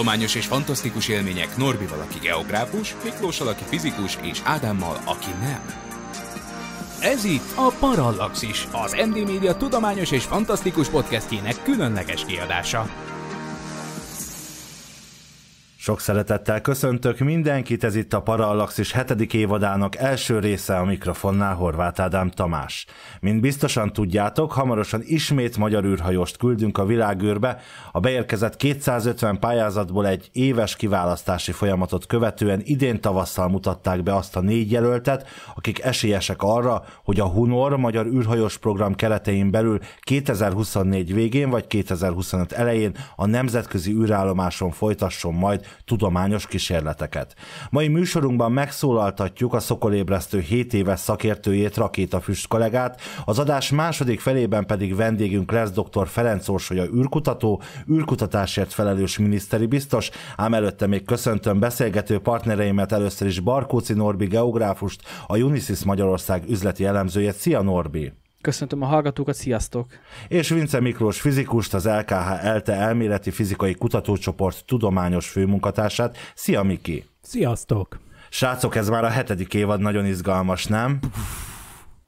Tudományos és fantasztikus élmények Norbival, aki geográfus, Miklós aki fizikus, és Ádámmal, aki nem. Ez itt a Parallaxis, az ND Media tudományos és fantasztikus podcastjének különleges kiadása. Sok szeretettel köszöntök mindenkit, ez itt a Parallaxis hetedik évadának első része a mikrofonnál Horváth Ádám Tamás. Mint biztosan tudjátok, hamarosan ismét magyar űrhajóst küldünk a világűrbe, a beérkezett 250 pályázatból egy éves kiválasztási folyamatot követően idén tavasszal mutatták be azt a négy jelöltet, akik esélyesek arra, hogy a Hunor magyar űrhajós program keretein belül 2024 végén vagy 2025 elején a nemzetközi űrállomáson folytasson majd tudományos kísérleteket. Mai műsorunkban megszólaltatjuk a szokolébresztő 7 éves szakértőjét, Füst kollégát, az adás második felében pedig vendégünk lesz dr. Ferenc Orsolya űrkutató, űrkutatásért felelős miniszteri biztos, ám előtte még köszöntöm beszélgető partnereimet először is Barkóci Norbi geográfust, a Unisys Magyarország üzleti elemzőjét. Szia Norbi! Köszöntöm a hallgatókat, sziasztok! És Vince Miklós fizikust, az LKH ELTE elméleti fizikai kutatócsoport tudományos főmunkatársát. Szia Miki! Sziasztok! Srácok, ez már a hetedik évad, nagyon izgalmas, nem?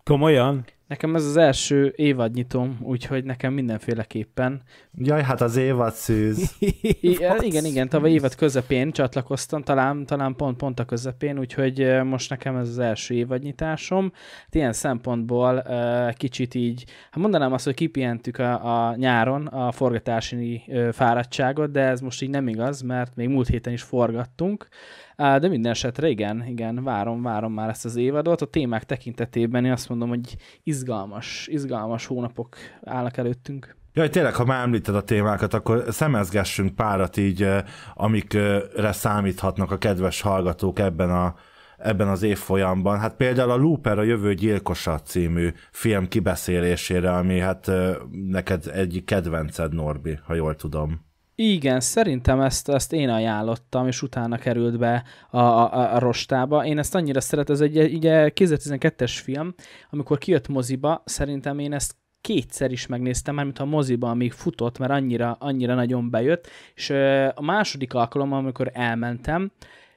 Komolyan? Nekem ez az első évadnyitom, úgyhogy nekem mindenféleképpen. Jaj, hát az évad szűz. igen, igen, igen, tavaly évad közepén csatlakoztam, talán, talán pont, pont a közepén, úgyhogy e, most nekem ez az első évadnyitásom. Hát ilyen szempontból e, kicsit így, hát mondanám azt, hogy kipihentük a, a nyáron a forgatási e, fáradtságot, de ez most így nem igaz, mert még múlt héten is forgattunk. De minden esetre igen, igen, várom, várom már ezt az évadot. A témák tekintetében én azt mondom, hogy iz izgalmas, izgalmas hónapok állnak előttünk. Jaj, tényleg, ha már említed a témákat, akkor szemezgessünk párat így, eh, amikre számíthatnak a kedves hallgatók ebben a ebben az évfolyamban. Hát például a Looper a jövő gyilkosa című film kibeszélésére, ami hát eh, neked egy kedvenced, Norbi, ha jól tudom. Igen, szerintem ezt, ezt én ajánlottam, és utána került be a, a, a rostába. Én ezt annyira szeretem, ez egy, egy 2012-es film, amikor kijött moziba, szerintem én ezt kétszer is megnéztem, mármint a moziba, amíg futott, mert annyira, annyira nagyon bejött, és a második alkalom amikor elmentem,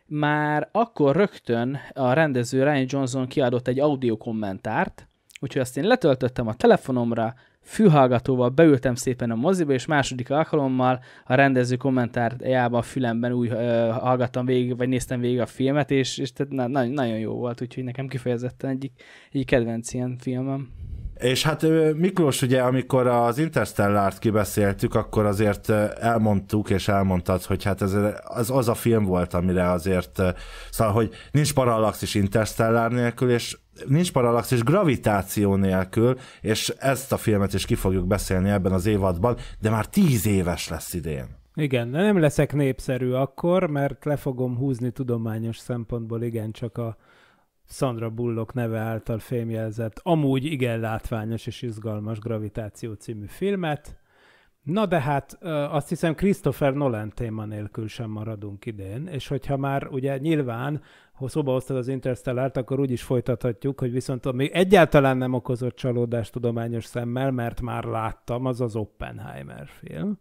már akkor rögtön a rendező Ryan Johnson kiadott egy audio kommentárt, Úgyhogy azt én letöltöttem a telefonomra, fülhallgatóval beültem szépen a moziba, és második alkalommal a rendező kommentárjában a fülemben úgy ö, hallgattam végig, vagy néztem végig a filmet, és, és tehát na, na, nagyon jó volt, úgyhogy nekem kifejezetten egyik, egyik kedvenc ilyen filmem. És hát Miklós, ugye amikor az Interstellárt kibeszéltük, akkor azért elmondtuk és elmondtad, hogy hát ez az, az a film volt, amire azért, szóval, hogy nincs parallaxis Interstellár nélkül, és nincs parallaxis gravitáció nélkül, és ezt a filmet is ki fogjuk beszélni ebben az évadban, de már tíz éves lesz idén. Igen, de nem leszek népszerű akkor, mert le fogom húzni tudományos szempontból igencsak a Sandra Bullock neve által fémjelzett, amúgy igen látványos és izgalmas Gravitáció című filmet. Na de hát azt hiszem Christopher Nolan téma nélkül sem maradunk idén, és hogyha már ugye nyilván ha szóba hoztad az interstellar akkor úgy is folytathatjuk, hogy viszont még egyáltalán nem okozott csalódást tudományos szemmel, mert már láttam, az az Oppenheimer film.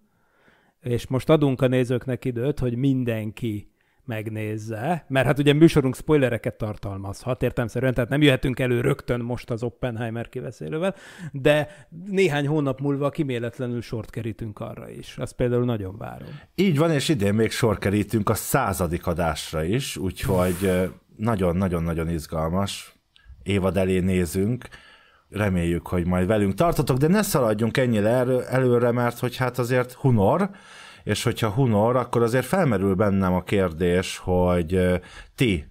És most adunk a nézőknek időt, hogy mindenki megnézze, mert hát ugye műsorunk spoilereket tartalmazhat értelmszerűen, tehát nem jöhetünk elő rögtön most az Oppenheimer kiveszélővel, de néhány hónap múlva kiméletlenül sort kerítünk arra is. Azt például nagyon várom. Így van, és idén még sor kerítünk a századik adásra is, úgyhogy nagyon-nagyon-nagyon izgalmas. Évad elé nézünk, reméljük, hogy majd velünk tartotok, de ne szaladjunk ennyire előre, mert hogy hát azért hunor, és hogyha Hunor, akkor azért felmerül bennem a kérdés, hogy ti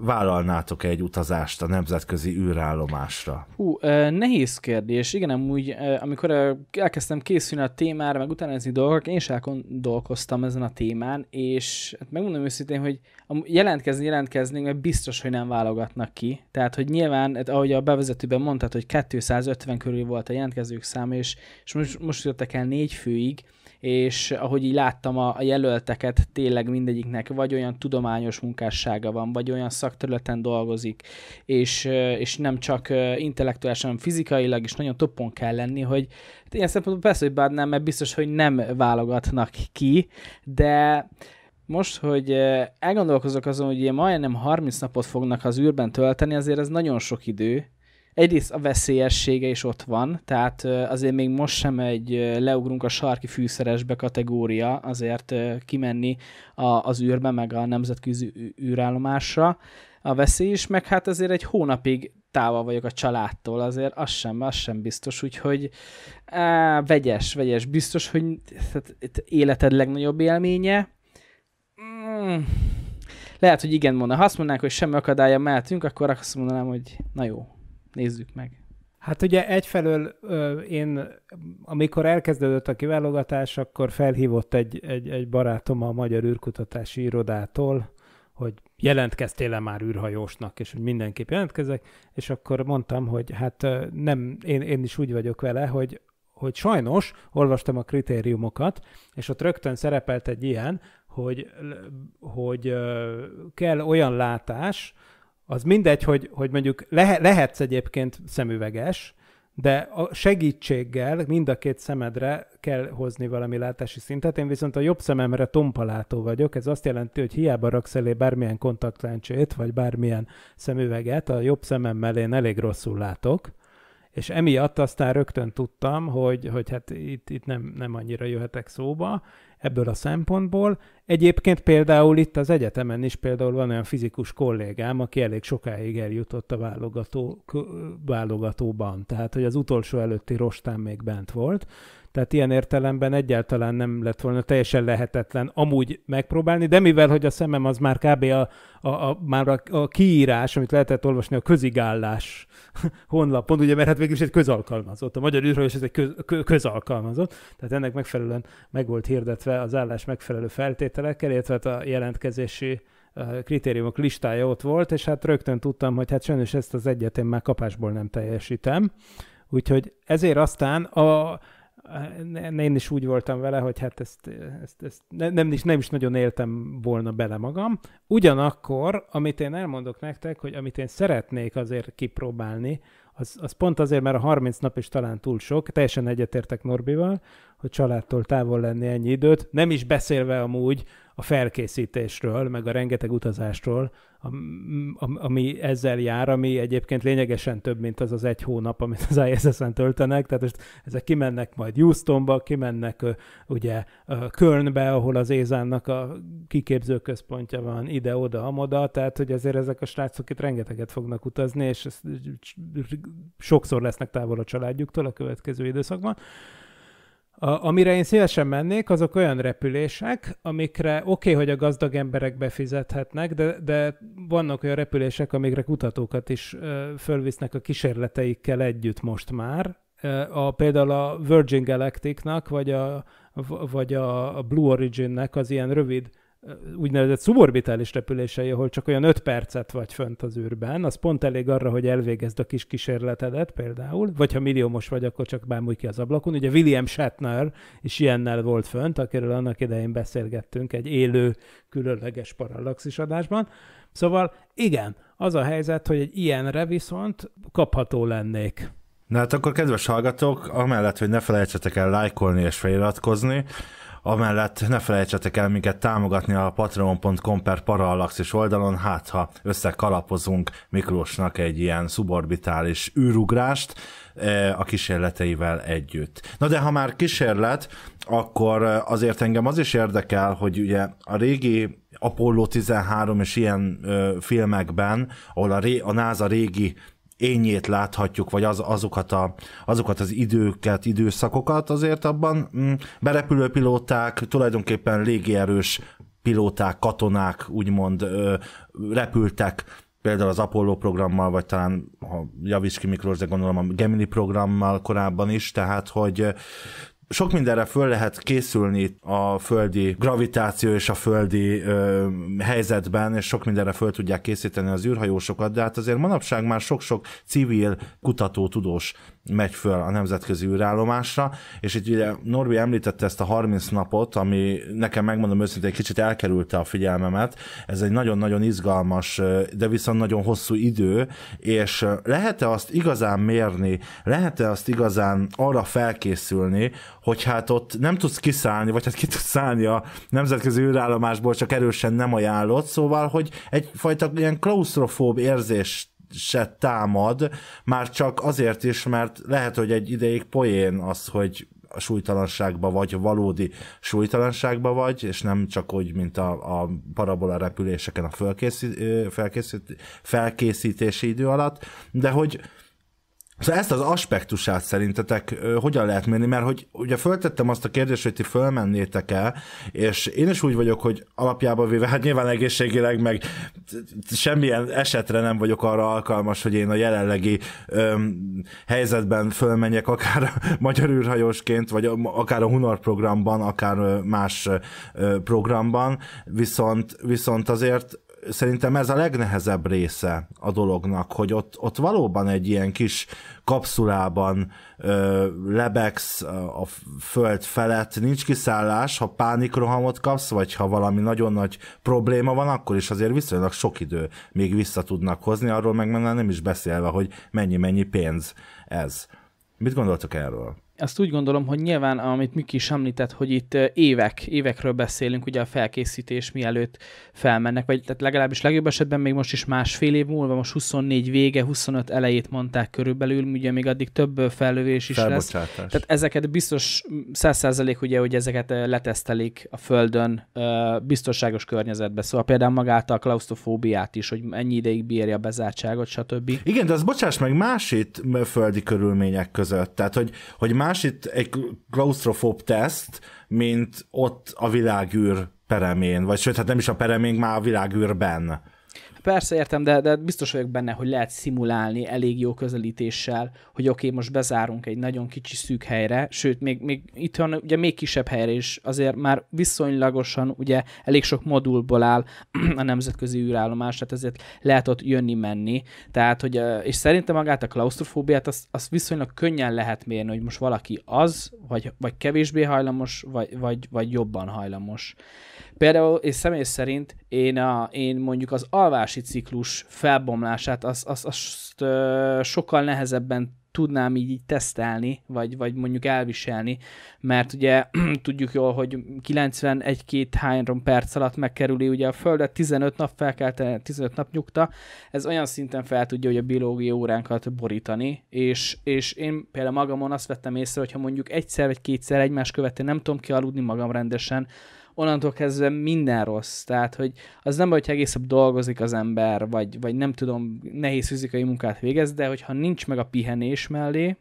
vállalnátok egy utazást a nemzetközi űrállomásra? Hú, nehéz kérdés. Igen, amúgy, amikor elkezdtem készülni a témára, meg utána ezni dolgok, én is dolgoztam ezen a témán, és hát megmondom őszintén, hogy jelentkezni jelentkezni, mert biztos, hogy nem válogatnak ki. Tehát, hogy nyilván, hát, ahogy a bevezetőben mondtad, hogy 250 körül volt a jelentkezők száma, és, és most, most jöttek el négy főig, és ahogy így láttam a, a jelölteket, tényleg mindegyiknek vagy olyan tudományos munkássága van, vagy olyan szakterületen dolgozik, és, és nem csak intellektuálisan, hanem fizikailag is nagyon toppon kell lenni, hogy hát ilyen szempontból persze, hogy bár nem, mert biztos, hogy nem válogatnak ki, de most, hogy elgondolkozok azon, hogy ilyen majdnem 30 napot fognak az űrben tölteni, azért ez nagyon sok idő, egyrészt a veszélyessége is ott van, tehát azért még most sem egy leugrunk a sarki fűszeresbe kategória, azért kimenni a, az űrbe, meg a nemzetközi űrállomásra a veszély is, meg hát azért egy hónapig távol vagyok a családtól, azért az sem, az sem biztos, úgyhogy á, vegyes, vegyes, biztos, hogy tehát, életed legnagyobb élménye. Mm. Lehet, hogy igen mondaná. Ha azt mondanánk, hogy semmi akadálya mehetünk, akkor azt mondanám, hogy na jó, Nézzük meg. Hát ugye egyfelől ö, én, amikor elkezdődött a kiválogatás, akkor felhívott egy, egy, egy barátom a Magyar űrkutatási irodától, hogy jelentkeztél-e már űrhajósnak, és hogy mindenképp jelentkezek, és akkor mondtam, hogy hát nem, én, én is úgy vagyok vele, hogy hogy sajnos olvastam a kritériumokat, és ott rögtön szerepelt egy ilyen, hogy, hogy kell olyan látás, az mindegy, hogy, hogy mondjuk lehe, lehetsz egyébként szemüveges, de a segítséggel mind a két szemedre kell hozni valami látási szintet. Én viszont a jobb szememre tompalátó vagyok, ez azt jelenti, hogy hiába raksz elé bármilyen kontaktlencsét, vagy bármilyen szemüveget, a jobb szemem én elég rosszul látok és emiatt aztán rögtön tudtam, hogy, hogy hát itt, itt nem, nem annyira jöhetek szóba ebből a szempontból. Egyébként például itt az egyetemen is például van olyan fizikus kollégám, aki elég sokáig eljutott a válogató, válogatóban, tehát hogy az utolsó előtti rostán még bent volt, tehát ilyen értelemben egyáltalán nem lett volna teljesen lehetetlen amúgy megpróbálni, de mivel, hogy a szemem az már kb. a, a, a, már a, a kiírás, amit lehetett olvasni a közigállás honlapon, ugye, mert hát végülis egy közalkalmazott, a Magyar Űrhajós ez egy köz, közalkalmazott, tehát ennek megfelelően meg volt hirdetve az állás megfelelő feltételekkel, illetve hát a jelentkezési eh, kritériumok listája ott volt, és hát rögtön tudtam, hogy hát sajnos ezt az egyet én már kapásból nem teljesítem. Úgyhogy ezért aztán a, én is úgy voltam vele, hogy hát ezt, ezt, ezt nem, is, nem is nagyon éltem volna bele magam. Ugyanakkor, amit én elmondok nektek, hogy amit én szeretnék azért kipróbálni, az, az pont azért, mert a 30 nap is talán túl sok, teljesen egyetértek Norbival, hogy családtól távol lenni ennyi időt, nem is beszélve amúgy a felkészítésről, meg a rengeteg utazástól, ami ezzel jár, ami egyébként lényegesen több, mint az az egy hónap, amit az ISS-en töltenek, tehát most ezek kimennek majd Houstonba, kimennek ugye Kölnbe, ahol az Ézánnak a kiképző központja van, ide-oda, amoda, tehát hogy azért ezek a srácok itt rengeteget fognak utazni, és sokszor lesznek távol a családjuktól a következő időszakban. A, amire én szívesen mennék, azok olyan repülések, amikre oké, okay, hogy a gazdag emberek befizethetnek, de, de vannak olyan repülések, amikre kutatókat is ö, fölvisznek a kísérleteikkel együtt most már. A, például a Virgin Galacticnak, vagy a, vagy a Blue Originnek az ilyen rövid úgynevezett szuborbitális repülései, ahol csak olyan 5 percet vagy fönt az űrben, az pont elég arra, hogy elvégezd a kis kísérletedet például, vagy ha milliómos vagy, akkor csak bámulj ki az ablakon. Ugye William Shatner is ilyennel volt fönt, akiről annak idején beszélgettünk egy élő, különleges parallaxis adásban. Szóval igen, az a helyzet, hogy egy ilyenre viszont kapható lennék. Na hát akkor kedves hallgatók, amellett, hogy ne felejtsetek el lájkolni és feliratkozni, Amellett ne felejtsetek el minket támogatni a patreon.com per parallaxis oldalon, hát ha összekalapozunk Miklósnak egy ilyen szuborbitális űrugrást e, a kísérleteivel együtt. Na de ha már kísérlet, akkor azért engem az is érdekel, hogy ugye a régi Apollo 13 és ilyen ö, filmekben, ahol a, ré, a NASA régi ényét láthatjuk, vagy az, azokat, a, azokat az időket, időszakokat azért abban mm, Berepülő pilóták, tulajdonképpen légierős pilóták, katonák úgymond ö, repültek például az Apollo programmal, vagy talán, ha javíts ki Miklós, de gondolom a Gemini programmal korábban is, tehát hogy sok mindenre föl lehet készülni a földi gravitáció és a földi ö, helyzetben, és sok mindenre föl tudják készíteni az űrhajósokat, de hát azért manapság már sok-sok civil kutató, tudós megy föl a nemzetközi űrállomásra, és itt ugye Norbi említette ezt a 30 napot, ami nekem megmondom őszintén, kicsit elkerülte a figyelmemet. Ez egy nagyon-nagyon izgalmas, de viszont nagyon hosszú idő, és lehet-e azt igazán mérni, lehet-e azt igazán arra felkészülni, hogy hát ott nem tudsz kiszállni, vagy hát ki tudsz szállni a nemzetközi űrállomásból, csak erősen nem ajánlott, szóval, hogy egyfajta ilyen klaustrofób érzést se támad, már csak azért is, mert lehet, hogy egy ideig poén az, hogy a súlytalanságba vagy, valódi súlytalanságba vagy, és nem csak úgy, mint a, a parabola repüléseken a felkészít, felkészít, felkészítési idő alatt, de hogy Szóval ezt az aspektusát szerintetek hogyan lehet mérni? Mert hogy ugye föltettem azt a kérdést, hogy ti fölmennétek el, és én is úgy vagyok, hogy alapjában véve, hát nyilván egészségileg meg semmilyen esetre nem vagyok arra alkalmas, hogy én a jelenlegi öm, helyzetben fölmenjek akár a magyar űrhajósként, vagy akár a Hunor programban, akár más programban, viszont, viszont azért szerintem ez a legnehezebb része a dolognak, hogy ott, ott valóban egy ilyen kis kapszulában ö, lebegsz a föld felett, nincs kiszállás, ha pánikrohamot kapsz, vagy ha valami nagyon nagy probléma van, akkor is azért viszonylag sok idő még vissza tudnak hozni, arról meg nem is beszélve, hogy mennyi-mennyi pénz ez. Mit gondoltok erről? azt úgy gondolom, hogy nyilván, amit Miki is említett, hogy itt évek, évekről beszélünk, ugye a felkészítés mielőtt felmennek, vagy tehát legalábbis legjobb esetben még most is másfél év múlva, most 24 vége, 25 elejét mondták körülbelül, ugye még addig több fellövés is lesz. Tehát ezeket biztos, száz százalék ugye, hogy ezeket letesztelik a földön biztonságos környezetbe. Szóval például magát a klaustrofóbiát is, hogy ennyi ideig bírja a bezártságot, stb. Igen, de az bocsáss meg másít földi körülmények között. Tehát, hogy, hogy más más itt egy klaustrofób teszt, mint ott a világűr peremén, vagy sőt, hát nem is a peremén, már a világűrben persze értem, de, de biztos vagyok benne, hogy lehet szimulálni elég jó közelítéssel, hogy oké, okay, most bezárunk egy nagyon kicsi szűk helyre, sőt, még, még itthon ugye még kisebb helyre is azért már viszonylagosan ugye elég sok modulból áll a nemzetközi űrállomás, tehát ezért lehet ott jönni-menni, tehát hogy, és szerintem magát a klaustrofóbiát azt, azt viszonylag könnyen lehet mérni, hogy most valaki az, vagy, vagy kevésbé hajlamos, vagy, vagy, vagy jobban hajlamos. Például, és személy szerint én, a, én mondjuk az alvási ciklus felbomlását azt, azt, azt ö, sokkal nehezebben tudnám így, így tesztelni, vagy, vagy mondjuk elviselni, mert ugye tudjuk jól, hogy 91-2-3 perc alatt megkerüli ugye a földet, 15 nap fel kell tenni, 15 nap nyugta, ez olyan szinten fel tudja hogy a biológiai óránkat borítani, és, és én például magamon azt vettem észre, hogyha mondjuk egyszer vagy kétszer egymás követően nem tudom kialudni magam rendesen, onnantól kezdve minden rossz. Tehát, hogy az nem baj, hogy egész nap dolgozik az ember, vagy, vagy nem tudom, nehéz fizikai munkát végez, de hogyha nincs meg a pihenés mellé,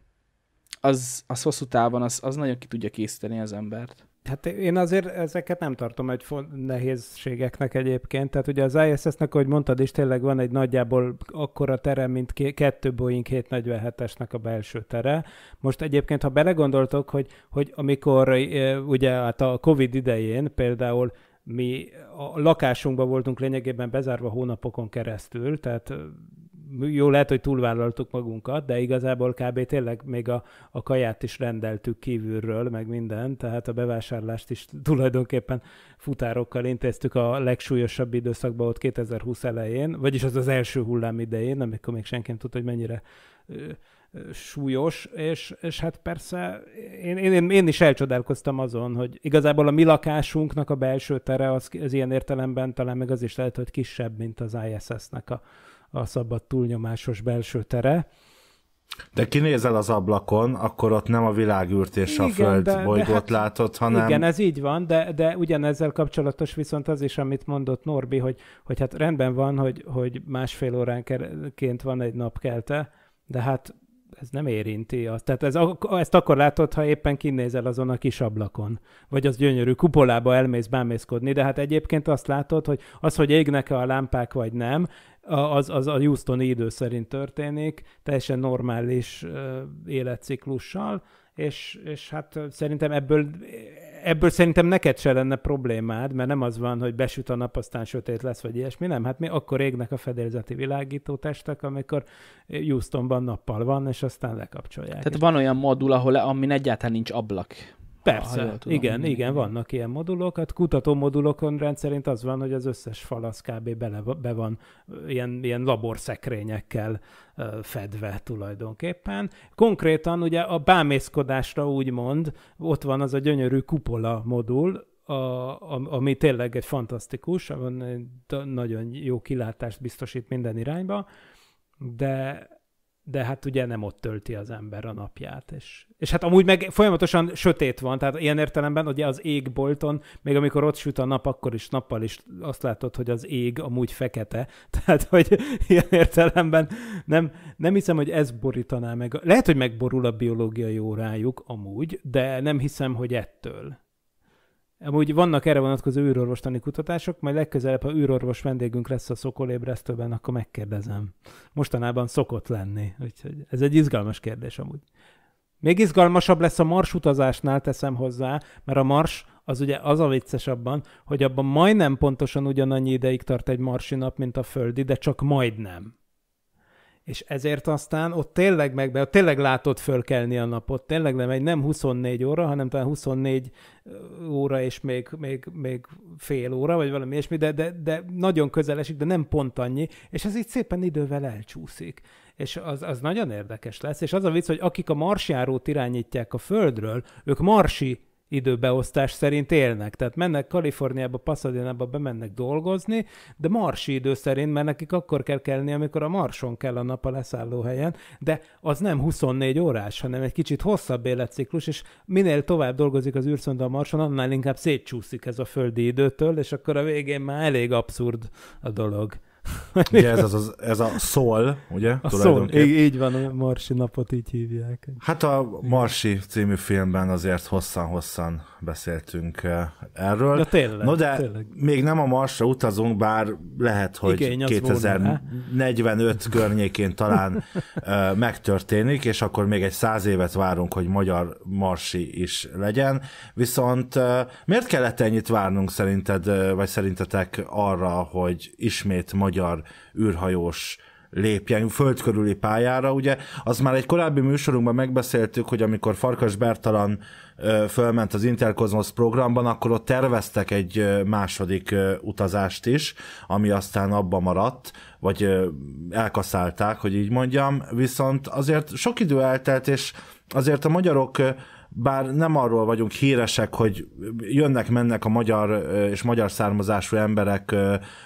az, az hosszú távon, az, az nagyon ki tudja készíteni az embert. Hát én azért ezeket nem tartom egy nehézségeknek egyébként. Tehát ugye az ISS-nek, ahogy mondtad is, tényleg van egy nagyjából akkora tere, mint kettő Boeing 747-esnek a belső tere. Most egyébként, ha belegondoltok, hogy, hogy amikor eh, ugye hát a Covid idején például mi a lakásunkban voltunk lényegében bezárva hónapokon keresztül, tehát jó, lehet, hogy túlvállaltuk magunkat, de igazából kb. tényleg még a, a kaját is rendeltük kívülről, meg minden, tehát a bevásárlást is tulajdonképpen futárokkal intéztük a legsúlyosabb időszakban ott 2020 elején, vagyis az az első hullám idején, amikor még senki nem tudta, hogy mennyire súlyos, és, és hát persze én, én, én is elcsodálkoztam azon, hogy igazából a mi lakásunknak a belső tere az, az ilyen értelemben talán meg az is lehet, hogy kisebb, mint az ISS-nek a, a szabad túlnyomásos belső tere. De kinézel az ablakon, akkor ott nem a világűrt és igen, a föld de, hát- bolygót de hát, látod, hanem... Igen, ez így van, de, de ugyanezzel kapcsolatos viszont az is, amit mondott Norbi, hogy, hogy hát rendben van, hogy, hogy másfél óránként van egy napkelte, de hát ez nem érinti azt. Tehát ez, ezt akkor látod, ha éppen kinézel azon a kis ablakon. Vagy az gyönyörű kupolába elmész bámészkodni, de hát egyébként azt látod, hogy az, hogy égnek-e a lámpák vagy nem, az, az a Houstoni idő szerint történik, teljesen normális életciklussal, és, és hát szerintem ebből, ebből szerintem neked se lenne problémád, mert nem az van, hogy besüt a nap, aztán sötét lesz, vagy ilyesmi, nem, hát mi akkor égnek a fedélzeti világító testek, amikor Houstonban nappal van, és aztán lekapcsolják. Tehát van olyan modul, ahol, amin egyáltalán nincs ablak. Persze, ha tudom, igen, mondani. igen, vannak ilyen modulok. Hát kutató modulokon rendszerint az van, hogy az összes fal az kb. Bele, be van ilyen, ilyen laborszekrényekkel fedve tulajdonképpen. Konkrétan ugye a bámészkodásra úgymond ott van az a gyönyörű kupola modul, a, a, ami tényleg egy fantasztikus, nagyon jó kilátást biztosít minden irányba, de de hát ugye nem ott tölti az ember a napját. És, és hát amúgy meg folyamatosan sötét van, tehát ilyen értelemben ugye az égbolton, még amikor ott süt a nap, akkor is nappal is azt látod, hogy az ég amúgy fekete, tehát hogy ilyen értelemben nem, nem hiszem, hogy ez borítaná meg. Lehet, hogy megborul a biológiai órájuk amúgy, de nem hiszem, hogy ettől. Amúgy vannak erre vonatkozó űrorvostani kutatások, majd legközelebb, ha űrorvos vendégünk lesz a szokolébresztőben, akkor megkérdezem. Mostanában szokott lenni, úgyhogy ez egy izgalmas kérdés amúgy. Még izgalmasabb lesz a Mars utazásnál, teszem hozzá, mert a Mars az ugye az a vicces abban, hogy abban majdnem pontosan ugyanannyi ideig tart egy marsi nap, mint a földi, de csak majdnem és ezért aztán ott tényleg megbe, ott tényleg látod fölkelni a napot, tényleg nem egy nem 24 óra, hanem talán 24 óra és még, még, még fél óra, vagy valami ilyesmi, de, de, de nagyon közel esik, de nem pont annyi, és ez így szépen idővel elcsúszik. És az, az nagyon érdekes lesz, és az a vicc, hogy akik a marsjárót irányítják a Földről, ők marsi időbeosztás szerint élnek. Tehát mennek Kaliforniába, Pasadena-ba bemennek dolgozni, de marsi idő szerint, mert nekik akkor kell kelni, amikor a marson kell a nap a helyen, de az nem 24 órás, hanem egy kicsit hosszabb életciklus, és minél tovább dolgozik az űrszonda a marson, annál inkább szétcsúszik ez a földi időtől, és akkor a végén már elég abszurd a dolog. Ugye ez, az, az, ez a szól, ugye? A szól, így, így van, a Marsi napot így hívják. Hát a Marsi című filmben azért hosszan-hosszan beszéltünk eh, erről. Ja, tényleg, no, de tényleg. még nem a Marsra utazunk, bár lehet, hogy Igény, 2045 volna, környékén talán eh, megtörténik, és akkor még egy száz évet várunk, hogy magyar Marsi is legyen. Viszont eh, miért kellett ennyit várnunk szerinted, vagy szerintetek arra, hogy ismét magyar magyar űrhajós lépjen föld körüli pályára, ugye, az már egy korábbi műsorunkban megbeszéltük, hogy amikor Farkas Bertalan ö, fölment az Interkozmosz programban, akkor ott terveztek egy ö, második ö, utazást is, ami aztán abba maradt, vagy ö, elkaszálták, hogy így mondjam, viszont azért sok idő eltelt, és azért a magyarok bár nem arról vagyunk híresek, hogy jönnek-mennek a magyar és magyar származású emberek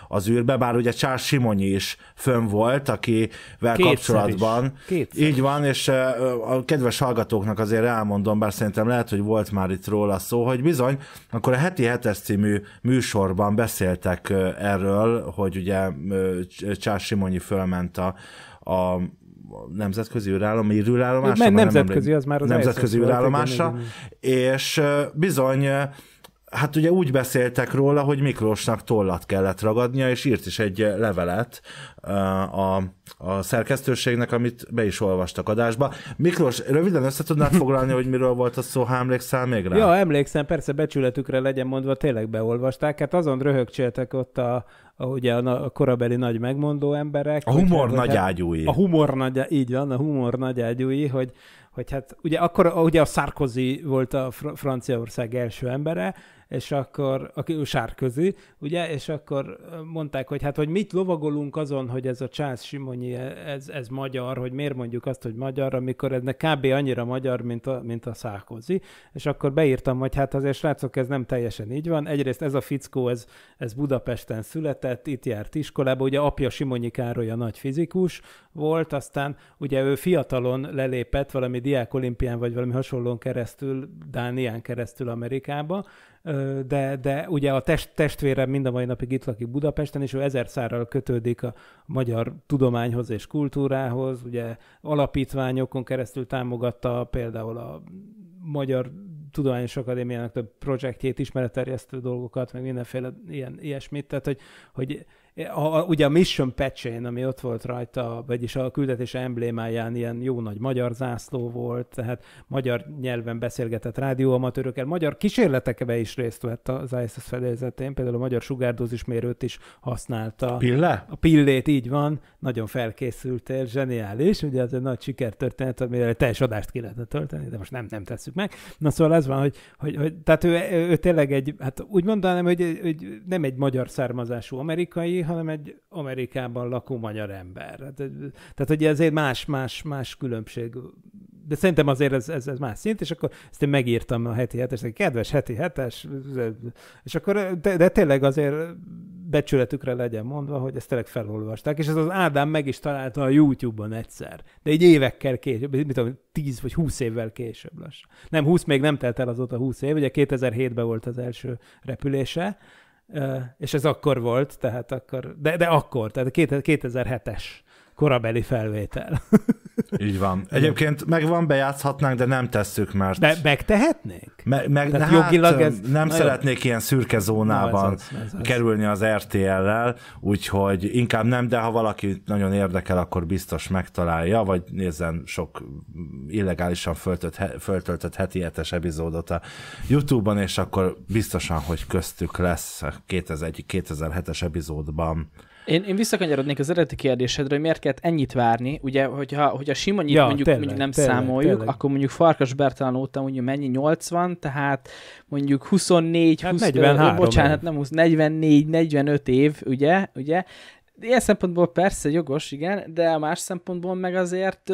az űrbe, bár ugye Charles Simonyi is fönn volt, akivel Kétszer kapcsolatban. Is. Kétszer így van, és a kedves hallgatóknak azért elmondom, bár szerintem lehet, hogy volt már itt róla szó, hogy bizony, akkor a heti hetes című műsorban beszéltek erről, hogy ugye Charles Simonyi fölment a, a nemzetközi űrállom, űrállomásra? Nem, nemzetközi, nem, az már az Nemzetközi űrállomásra, és bizony hát ugye úgy beszéltek róla, hogy Miklósnak tollat kellett ragadnia, és írt is egy levelet eh, a, a szerkesztőségnek, amit be is olvastak adásba. Miklós, röviden össze tudnád foglalni, hogy miről volt a szó, ha emlékszel még rá? Ja, emlékszem, persze becsületükre legyen mondva, tényleg beolvasták. Hát azon röhögcséltek ott a, a, ugye a, korabeli nagy megmondó emberek. A humor hát, hát, ágyúi. A humor nagy, így van, a humor nagy ágyúi, hogy, hogy hát ugye akkor ugye a Sarkozy volt a Franciaország első embere, és akkor, aki sárközi, ugye, és akkor mondták, hogy hát, hogy mit lovagolunk azon, hogy ez a Csász Simonyi, e, ez, ez magyar, hogy miért mondjuk azt, hogy magyar, amikor ez kb. annyira magyar, mint a, mint a szákozi, és akkor beírtam, hogy hát azért srácok, ez nem teljesen így van. Egyrészt ez a fickó, ez, ez Budapesten született, itt járt iskolába, ugye apja Simonyi Károly a nagy fizikus, volt, aztán ugye ő fiatalon lelépett valami diák olimpián, vagy valami hasonlón keresztül, Dánián keresztül Amerikába, de, de ugye a test, testvére mind a mai napig itt lakik Budapesten, és ő ezer szárral kötődik a magyar tudományhoz és kultúrához, ugye alapítványokon keresztül támogatta például a Magyar Tudományos Akadémiának több projektjét, ismeretterjesztő dolgokat, meg mindenféle ilyen, ilyesmit, tehát hogy, hogy a, a, ugye a mission patchén, ami ott volt rajta, vagyis a küldetés emblémáján ilyen jó nagy magyar zászló volt, tehát magyar nyelven beszélgetett rádióamatőrökkel, magyar kísérletekbe is részt vett az ISS fedélzetén, például a magyar mérőt is használta. Pille? A pillét, így van, nagyon felkészültél, zseniális, ugye ez egy nagy sikertörténet, amire teljes adást ki lehetne tölteni, de most nem, nem tesszük meg. Na szóval ez van, hogy, hogy, hogy tehát ő, ő, ő tényleg egy, hát úgy mondanám, hogy, hogy nem egy magyar származású amerikai, hanem egy Amerikában lakó magyar ember. Hát, tehát tehát ugye ezért más-más-más különbség. De szerintem azért ez, ez, ez más szint, és akkor ezt én megírtam a heti hetes, egy kedves heti hetes, és akkor, de, de tényleg azért becsületükre legyen mondva, hogy ezt tényleg felolvasták, és ez az Ádám meg is találta a YouTube-on egyszer, de egy évekkel később, mit tudom, 10 vagy 20 évvel később lesz. Nem, 20 még nem telt el azóta 20 év, ugye 2007-ben volt az első repülése, és ez akkor volt, tehát akkor, de, de akkor, tehát 2007-es korabeli felvétel. Így van. Egyébként meg van bejátszhatnánk, de nem tesszük, mert... Be- megtehetnénk? Me- meg, Tehát hát, jogilag ez... Nem Na szeretnék ilyen szürke zónában no, ez az, ez az. kerülni az RTL-lel, úgyhogy inkább nem, de ha valaki nagyon érdekel, akkor biztos megtalálja, vagy nézzen sok illegálisan föltölt, he- föltöltött heti hetes epizódot a youtube ban és akkor biztosan, hogy köztük lesz 2001-2007-es epizódban én, én visszakanyarodnék az eredeti kérdésedre, hogy miért kellett ennyit várni. Ugye, hogyha, hogyha Simonyit ja, mondjuk, tényleg, mondjuk nem tényleg, számoljuk, tényleg. akkor mondjuk Farkas Bertalan óta mondjuk mennyi 80, tehát mondjuk 24, hát 20, 43, ö, bocsánat, nem 20, 44, 45 év, ugye, ugye, ilyen szempontból persze jogos, igen, de a más szempontból meg azért,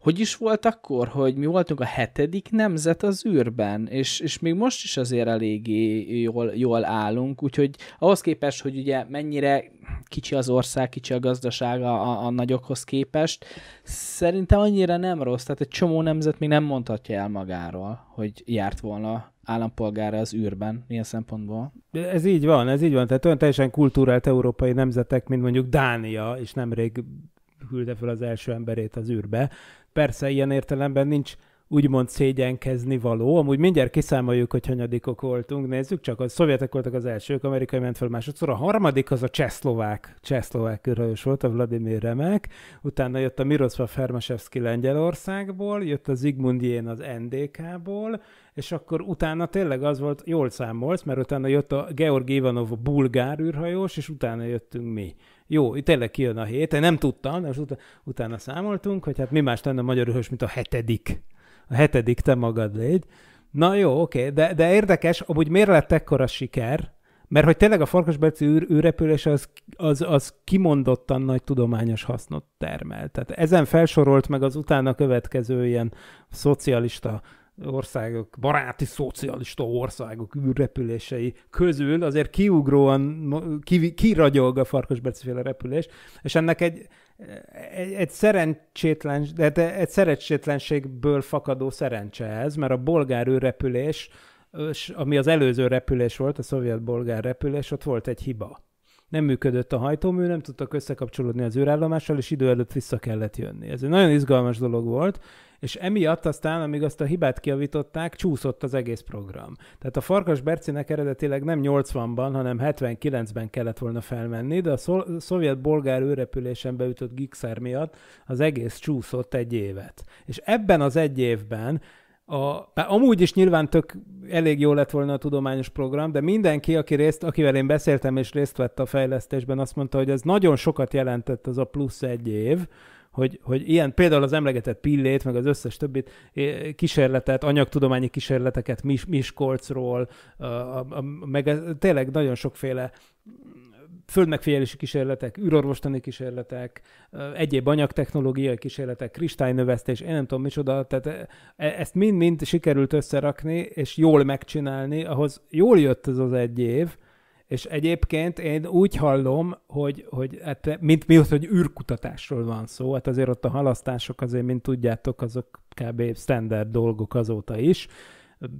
hogy is volt akkor, hogy mi voltunk a hetedik nemzet az űrben, és, és még most is azért eléggé jól, jól állunk, úgyhogy ahhoz képest, hogy ugye mennyire kicsi az ország, kicsi a gazdasága a, a nagyokhoz képest, szerintem annyira nem rossz, tehát egy csomó nemzet még nem mondhatja el magáról, hogy járt volna állampolgára az űrben, milyen szempontból. Ez így van, ez így van. Tehát olyan teljesen kultúrált európai nemzetek, mint mondjuk Dánia, és nemrég küldte fel az első emberét az űrbe. Persze ilyen értelemben nincs úgymond szégyenkezni való. Amúgy mindjárt kiszámoljuk, hogy hanyadikok voltunk. Nézzük csak, a szovjetek voltak az elsők, amerikai ment fel másodszor. A harmadik az a csehszlovák, csehszlovák űrhajós volt, a Vladimir Remek. Utána jött a Miroslav Hermasevski Lengyelországból, jött a Zigmund Jén az NDK-ból, és akkor utána tényleg az volt, jól számolsz, mert utána jött a Georg Ivanov, a bulgár űrhajós, és utána jöttünk mi jó, itt tényleg kijön a hét, én nem tudtam, és utána számoltunk, hogy hát mi más lenne a magyar űrhős, mint a hetedik a hetedik te magad légy. Na jó, oké, de, de érdekes, amúgy miért lett ekkora siker, mert hogy tényleg a farkasberci űr, űrrepülés az, az, az kimondottan nagy tudományos hasznot termel. Tehát ezen felsorolt meg az utána következő ilyen szocialista országok, baráti szocialista országok űrrepülései közül azért kiugróan ki, kiragyog a féle repülés, és ennek egy, egy, egy szerencsétlen, de hát egy szerencsétlenségből fakadó szerencse ez, mert a bolgár repülés, ami az előző repülés volt, a szovjet bolgár repülés, ott volt egy hiba. Nem működött a hajtómű, nem tudtak összekapcsolódni az űrállomással, és idő előtt vissza kellett jönni. Ez egy nagyon izgalmas dolog volt, és emiatt aztán, amíg azt a hibát kiavították, csúszott az egész program. Tehát a Farkas Bercinek eredetileg nem 80-ban, hanem 79-ben kellett volna felmenni, de a szovjet-bolgár őrepülésen beütött gigszer miatt az egész csúszott egy évet. És ebben az egy évben a, bár amúgy is nyilván tök elég jó lett volna a tudományos program, de mindenki, aki részt, akivel én beszéltem és részt vett a fejlesztésben, azt mondta, hogy ez nagyon sokat jelentett az a plusz egy év, hogy, hogy ilyen például az emlegetett pillét, meg az összes többi kísérletet, anyagtudományi kísérleteket Mis, Miskolcról, a, a, a, meg tényleg nagyon sokféle földmegfigyelési kísérletek, űrorvostani kísérletek, egyéb anyagtechnológiai kísérletek, kristálynövesztés, én nem tudom micsoda, tehát e, ezt mind-mind sikerült összerakni, és jól megcsinálni, ahhoz jól jött ez az egy év, és egyébként én úgy hallom, hogy, hogy hát, mint mi az, hogy űrkutatásról van szó, hát azért ott a halasztások azért, mint tudjátok, azok kb. standard dolgok azóta is.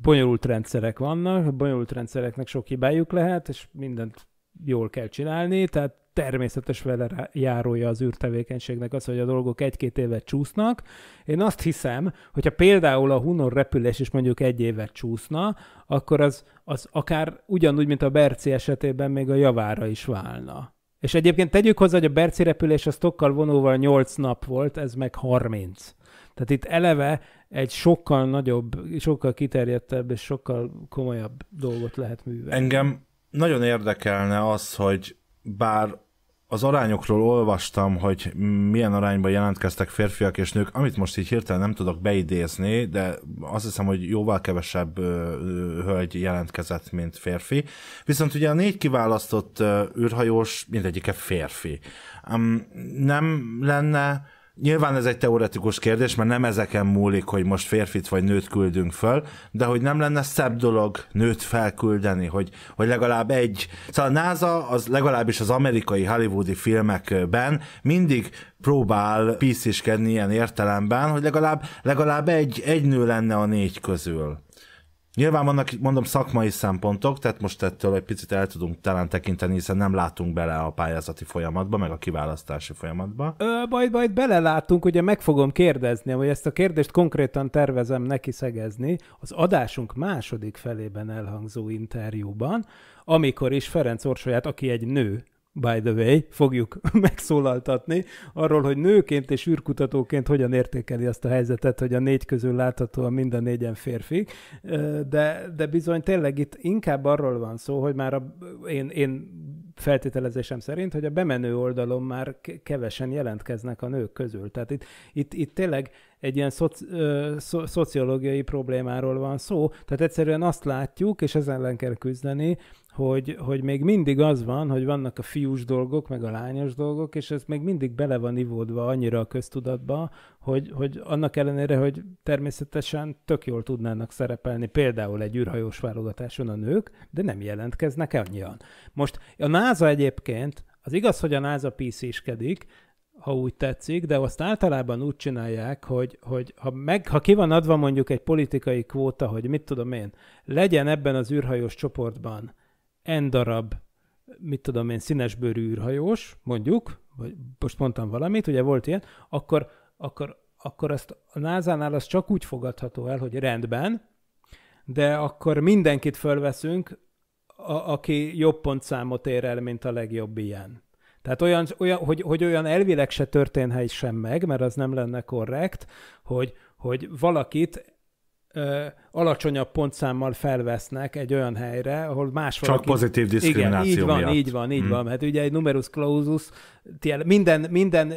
Bonyolult rendszerek vannak, bonyolult rendszereknek sok hibájuk lehet, és mindent jól kell csinálni, tehát természetes vele járója az űrtevékenységnek az, hogy a dolgok egy-két évet csúsznak. Én azt hiszem, hogyha például a Hunor repülés is mondjuk egy évet csúszna, akkor az, az akár ugyanúgy, mint a Berci esetében még a javára is válna. És egyébként tegyük hozzá, hogy a Berci repülés a Stokkal vonóval 8 nap volt, ez meg 30. Tehát itt eleve egy sokkal nagyobb, sokkal kiterjedtebb és sokkal komolyabb dolgot lehet művelni. Engem nagyon érdekelne az, hogy bár az arányokról olvastam, hogy milyen arányban jelentkeztek férfiak és nők, amit most így hirtelen nem tudok beidézni, de azt hiszem, hogy jóval kevesebb hölgy jelentkezett, mint férfi. Viszont ugye a négy kiválasztott űrhajós mindegyike férfi. Nem lenne Nyilván ez egy teoretikus kérdés, mert nem ezeken múlik, hogy most férfit vagy nőt küldünk föl, de hogy nem lenne szebb dolog nőt felküldeni, hogy, hogy legalább egy... Szóval a NASA az legalábbis az amerikai hollywoodi filmekben mindig próbál pisziskedni ilyen értelemben, hogy legalább, legalább egy, egy nő lenne a négy közül. Nyilván vannak, mondom, szakmai szempontok, tehát most ettől egy picit el tudunk talán tekinteni, hiszen nem látunk bele a pályázati folyamatba, meg a kiválasztási folyamatba. Ö, majd, majd belelátunk, ugye meg fogom kérdezni, hogy ezt a kérdést konkrétan tervezem neki szegezni. Az adásunk második felében elhangzó interjúban, amikor is Ferenc Orsolyát, aki egy nő, by the way, fogjuk megszólaltatni arról, hogy nőként és űrkutatóként hogyan értékeli azt a helyzetet, hogy a négy közül láthatóan mind a négyen férfi, de, de bizony tényleg itt inkább arról van szó, hogy már a, én, én feltételezésem szerint, hogy a bemenő oldalon már kevesen jelentkeznek a nők közül. Tehát itt, itt, itt tényleg egy ilyen szoci, ö, szo, szociológiai problémáról van szó. Tehát egyszerűen azt látjuk, és ezen ellen kell küzdeni, hogy, hogy még mindig az van, hogy vannak a fiús dolgok, meg a lányos dolgok, és ez még mindig bele van ivódva annyira a köztudatba, hogy, hogy annak ellenére, hogy természetesen tök jól tudnának szerepelni például egy űrhajós válogatáson a nők, de nem jelentkeznek annyian. Most a NASA egyébként, az igaz, hogy a NASA PC-skedik, ha úgy tetszik, de azt általában úgy csinálják, hogy, hogy ha, meg, ha ki van adva mondjuk egy politikai kvóta, hogy mit tudom én, legyen ebben az űrhajós csoportban n darab, mit tudom én, színesbőrű űrhajós, mondjuk, vagy most mondtam valamit, ugye volt ilyen, akkor, akkor, akkor azt a NASA-nál az csak úgy fogadható el, hogy rendben, de akkor mindenkit fölveszünk, a, aki jobb pontszámot ér el, mint a legjobb ilyen. Tehát olyan, olyan hogy, hogy olyan elvileg se történhet sem meg, mert az nem lenne korrekt, hogy, hogy valakit alacsonyabb pontszámmal felvesznek egy olyan helyre, ahol más Csak valaki... pozitív diszkrimináció Igen, így van, miatt. így van, így hmm. van. Hát ugye egy numerus clausus, minden, minden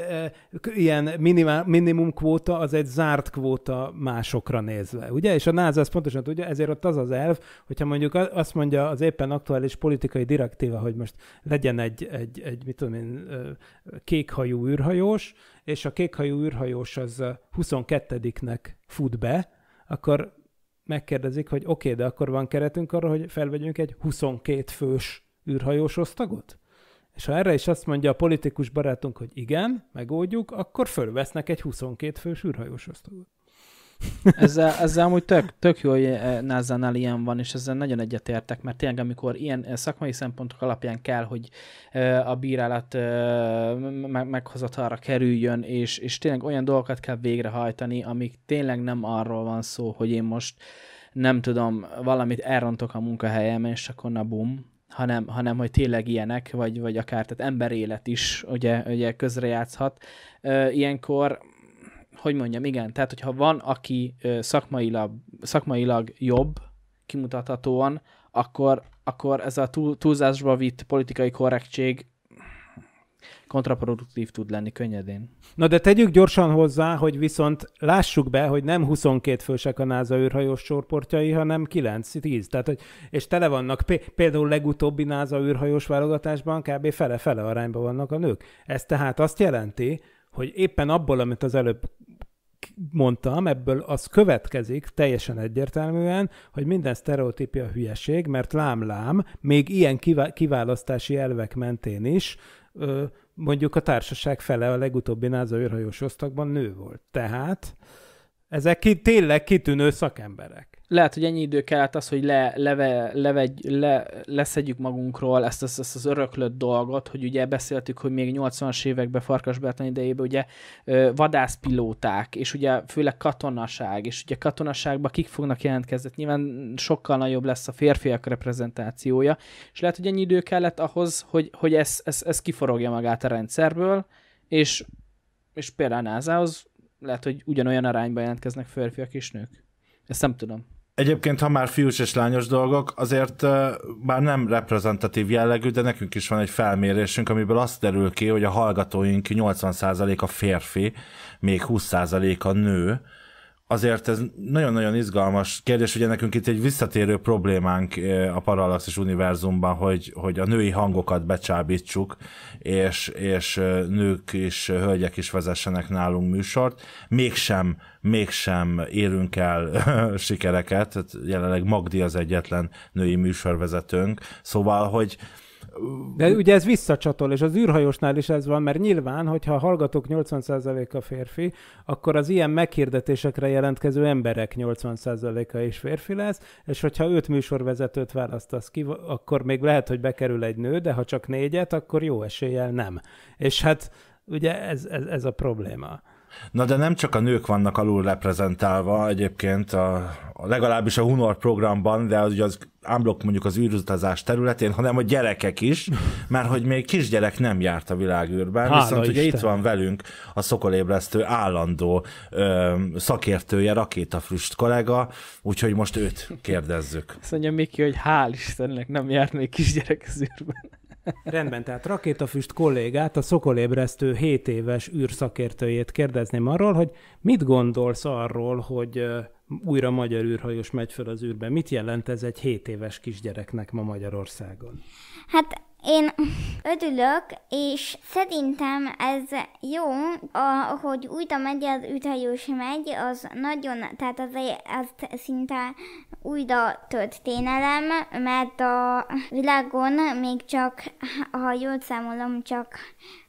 ilyen minimál, minimum kvóta az egy zárt kvóta másokra nézve, ugye? És a NASA ezt pontosan tudja, ezért ott az az elv, hogyha mondjuk azt mondja az éppen aktuális politikai direktíva, hogy most legyen egy, egy, egy mit tudom én, kékhajú űrhajós, és a kékhajú űrhajós az 22-nek fut be, akkor megkérdezik, hogy oké, okay, de akkor van keretünk arra, hogy felvegyünk egy 22 fős űrhajós osztagot? És ha erre is azt mondja a politikus barátunk, hogy igen, megoldjuk, akkor fölvesznek egy 22 fős űrhajós osztagot ezzel, ezzel amúgy tök, tök jó, hogy eh, nasa ilyen van, és ezzel nagyon egyetértek, mert tényleg amikor ilyen eh, szakmai szempontok alapján kell, hogy eh, a bírálat meghozatalra kerüljön, és, és tényleg olyan dolgokat kell végrehajtani, amik tényleg nem arról van szó, hogy én most nem tudom, valamit elrontok a munkahelyemen, és akkor na bum, hanem, hanem hogy tényleg ilyenek, vagy, vagy akár tehát emberélet is ugye, ugye közrejátszhat. Ilyenkor hogy mondjam, igen, tehát hogyha van, aki szakmailag, szakmailag jobb, kimutathatóan, akkor, akkor ez a túl, túlzásba vitt politikai korrektség kontraproduktív tud lenni könnyedén. Na de tegyük gyorsan hozzá, hogy viszont lássuk be, hogy nem 22 fősek a NASA űrhajós sorportjai, hanem 9-10. Tehát, hogy, és tele vannak, például legutóbbi NASA űrhajós válogatásban kb. fele-fele arányban vannak a nők. Ez tehát azt jelenti, hogy éppen abból, amit az előbb mondtam, ebből az következik teljesen egyértelműen, hogy minden sztereotípia hülyeség, mert lám-lám, még ilyen kiválasztási elvek mentén is, mondjuk a társaság fele a legutóbbi NASA őrhajós osztagban nő volt. Tehát ezek ki, tényleg kitűnő szakemberek lehet, hogy ennyi idő kellett az, hogy le, leve, levegy, le, leszedjük magunkról ezt, ezt, ezt az öröklött dolgot, hogy ugye beszéltük, hogy még 80-as években Farkas Bertan idejében ugye vadászpilóták, és ugye főleg katonaság, és ugye katonaságban kik fognak jelentkezni, nyilván sokkal nagyobb lesz a férfiak reprezentációja, és lehet, hogy ennyi idő kellett ahhoz, hogy, hogy ez, ez, ez kiforogja magát a rendszerből, és, és például az lehet, hogy ugyanolyan arányban jelentkeznek férfiak és nők. Ezt nem tudom. Egyébként, ha már fiús és lányos dolgok, azért bár nem reprezentatív jellegű, de nekünk is van egy felmérésünk, amiből azt derül ki, hogy a hallgatóink 80%-a férfi, még 20%-a nő, azért ez nagyon-nagyon izgalmas kérdés, ugye nekünk itt egy visszatérő problémánk eh, a Parallaxis univerzumban, hogy, hogy a női hangokat becsábítsuk, és, és eh, nők is, hölgyek is vezessenek nálunk műsort. Mégsem, mégsem érünk el sikereket, hát jelenleg Magdi az egyetlen női műsorvezetőnk, szóval, hogy de ugye ez visszacsatol, és az űrhajósnál is ez van, mert nyilván, hogyha a hallgatók 80%-a férfi, akkor az ilyen meghirdetésekre jelentkező emberek 80%-a is férfi lesz, és hogyha öt műsorvezetőt választasz ki, akkor még lehet, hogy bekerül egy nő, de ha csak négyet, akkor jó eséllyel nem. És hát ugye ez, ez, ez a probléma. Na de nem csak a nők vannak alul reprezentálva egyébként, a, a legalábbis a Hunor programban, de az, ugye az ámblok mondjuk az űrutazás területén, hanem a gyerekek is, mert hogy még kisgyerek nem járt a világűrben, Hála viszont Isten. ugye itt van velünk a szokolébresztő állandó ö, szakértője, rakétafrüst kollega, úgyhogy most őt kérdezzük. Azt mondja Miki, hogy hál' Istennek nem járt még kisgyerek az űrben. Rendben, tehát rakétafüst kollégát, a szokolébresztő 7 éves űrszakértőjét kérdezném arról, hogy mit gondolsz arról, hogy újra magyar űrhajós megy fel az űrbe. Mit jelent ez egy 7 éves kisgyereknek ma Magyarországon? Hát én örülök, és szerintem ez jó, a, hogy újra megy az üthajós megy, az nagyon, tehát az, az szinte újra történelem, mert a világon még csak, ha jól számolom, csak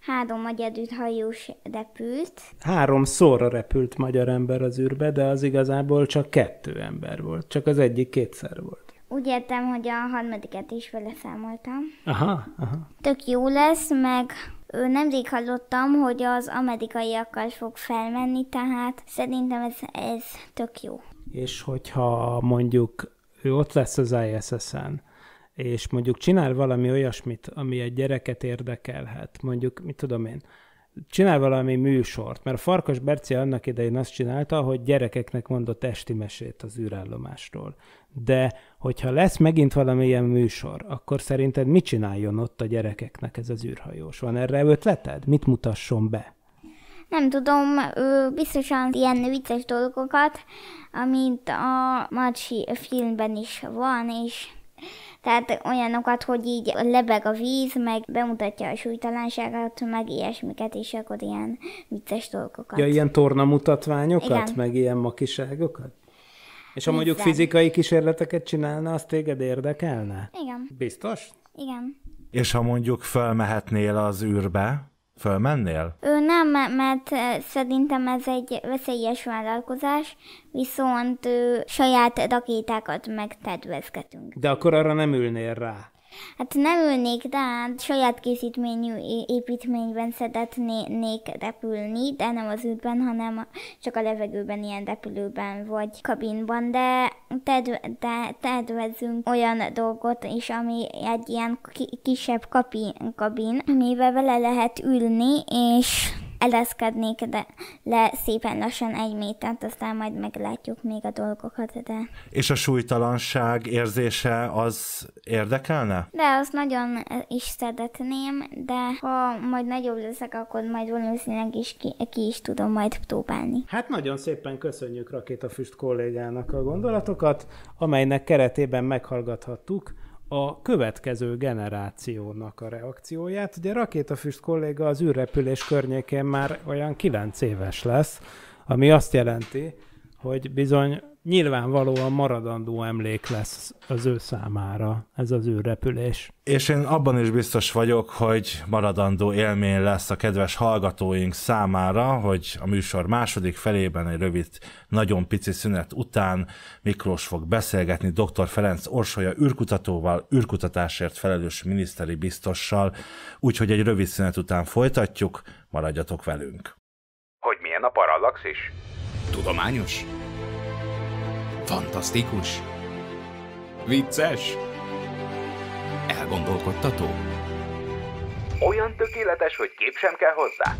három magyar üthajós repült. három szóra repült magyar ember az űrbe, de az igazából csak kettő ember volt, csak az egyik kétszer volt. Úgy értem, hogy a harmadiket is vele számoltam. Aha, aha. Tök jó lesz, meg nemrég hallottam, hogy az amerikaiakkal fog felmenni, tehát szerintem ez, ez tök jó. És hogyha mondjuk ő ott lesz az ISS-en, és mondjuk csinál valami olyasmit, ami egy gyereket érdekelhet, mondjuk, mit tudom én, csinál valami műsort, mert a Farkas Berci annak idején azt csinálta, hogy gyerekeknek mondott esti mesét az űrállomásról. De hogyha lesz megint valamilyen műsor, akkor szerinted mit csináljon ott a gyerekeknek ez az űrhajós? Van erre ötleted? Mit mutasson be? Nem tudom, biztosan ilyen vicces dolgokat, amint a Macsi filmben is van, és tehát olyanokat, hogy így lebeg a víz, meg bemutatja a súlytalanságot, meg ilyesmiket, és akkor ilyen vicces dolgokat. Ja, ilyen tornamutatványokat, Igen. meg ilyen makiságokat? És ha mondjuk fizikai kísérleteket csinálna, az téged érdekelne? Igen. Biztos? Igen. És ha mondjuk felmehetnél az űrbe, Fölmennél? Ő nem, mert szerintem ez egy veszélyes vállalkozás, viszont ő, saját rakétákat megtedvezgetünk. De akkor arra nem ülnél rá? Hát nem ülnék rád, hát saját készítményű építményben szeretnék repülni, de nem az űrben, hanem csak a levegőben, ilyen repülőben vagy kabinban, de, de tervezünk olyan dolgot is, ami egy ilyen kisebb kabin amivel vele lehet ülni, és eleszkednék, de le szépen lassan egy métert, aztán majd meglátjuk még a dolgokat, de... És a súlytalanság érzése az érdekelne? De azt nagyon is szeretném, de ha majd nagyobb leszek, akkor majd valószínűleg is ki, ki is tudom majd próbálni. Hát nagyon szépen köszönjük Rakétafüst kollégának a gondolatokat, amelynek keretében meghallgathattuk a következő generációnak a reakcióját. Ugye rakétafüst kolléga az űrrepülés környékén már olyan 9 éves lesz, ami azt jelenti, hogy bizony nyilvánvalóan maradandó emlék lesz az ő számára ez az ő repülés. És én abban is biztos vagyok, hogy maradandó élmény lesz a kedves hallgatóink számára, hogy a műsor második felében egy rövid, nagyon pici szünet után Miklós fog beszélgetni dr. Ferenc Orsolya űrkutatóval, űrkutatásért felelős miniszteri biztossal, úgyhogy egy rövid szünet után folytatjuk, maradjatok velünk. Hogy milyen a is? Tudományos? Fantasztikus? Vicces? Elgondolkodtató? Olyan tökéletes, hogy kép sem kell hozzá.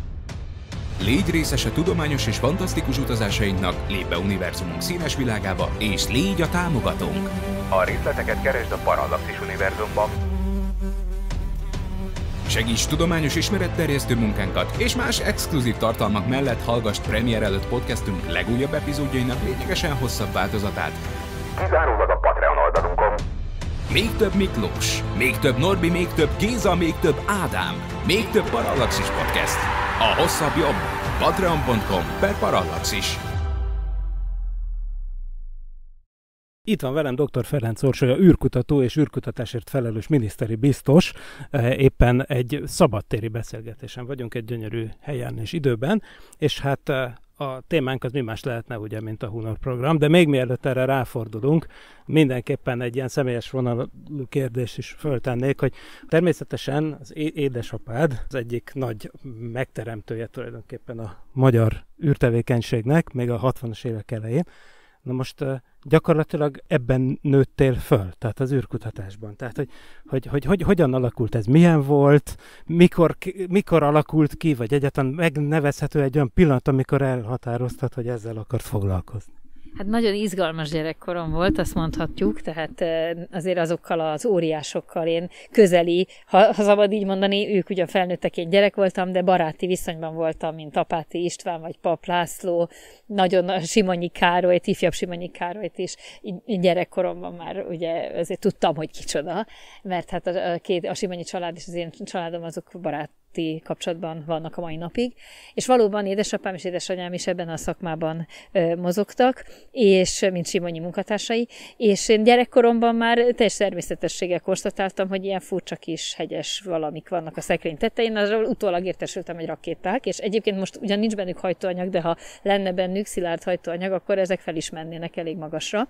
Légy részes a tudományos és fantasztikus utazásainknak, lép be univerzumunk színes világába, és légy a támogatónk! A részleteket keresd a Parallaxis univerzumban. Segíts tudományos ismeretterjesztő munkánkat, és más exkluzív tartalmak mellett hallgass premier előtt podcastünk legújabb epizódjainak lényegesen hosszabb változatát. Kizárólag a Patreon oldalunkon. Még több Miklós, még több Norbi, még több Géza, még több Ádám, még több Parallaxis Podcast. A hosszabb jobb. Patreon.com per Parallaxis. Itt van velem dr. Ferenc Orsolya, űrkutató és űrkutatásért felelős miniszteri biztos. Eh, éppen egy szabadtéri beszélgetésen vagyunk, egy gyönyörű helyen és időben, és hát eh, a témánk az mi más lehetne, ugye, mint a Hunor program, de még mielőtt erre ráfordulunk, mindenképpen egy ilyen személyes vonalú kérdés is föltennék, hogy természetesen az édesapád az egyik nagy megteremtője tulajdonképpen a magyar űrtevékenységnek, még a 60-as évek elején, Na most gyakorlatilag ebben nőttél föl, tehát az űrkutatásban. Tehát, hogy, hogy, hogy, hogy hogyan alakult ez, milyen volt, mikor, mikor alakult ki, vagy egyáltalán megnevezhető egy olyan pillanat, amikor elhatároztad, hogy ezzel akart foglalkozni. Hát nagyon izgalmas gyerekkorom volt, azt mondhatjuk, tehát azért azokkal az óriásokkal én közeli, ha, ha szabad így mondani, ők ugyan felnőttek, én gyerek voltam, de baráti viszonyban voltam, mint Apáti István vagy Pap László, nagyon Simonyi Károly, ifjabb Simonyi Károlyt is, így gyerekkoromban már ugye azért tudtam, hogy kicsoda, mert hát a, a, két, a Simonyi család és az én családom azok barát közötti kapcsolatban vannak a mai napig. És valóban édesapám és édesanyám is ebben a szakmában mozogtak, és mint simonyi munkatársai, és én gyerekkoromban már teljes természetességgel konstatáltam, hogy ilyen furcsa kis hegyes valamik vannak a szekrény tetején, azról utólag értesültem, hogy rakéták, és egyébként most ugyan nincs bennük hajtóanyag, de ha lenne bennük szilárd hajtóanyag, akkor ezek fel is mennének elég magasra.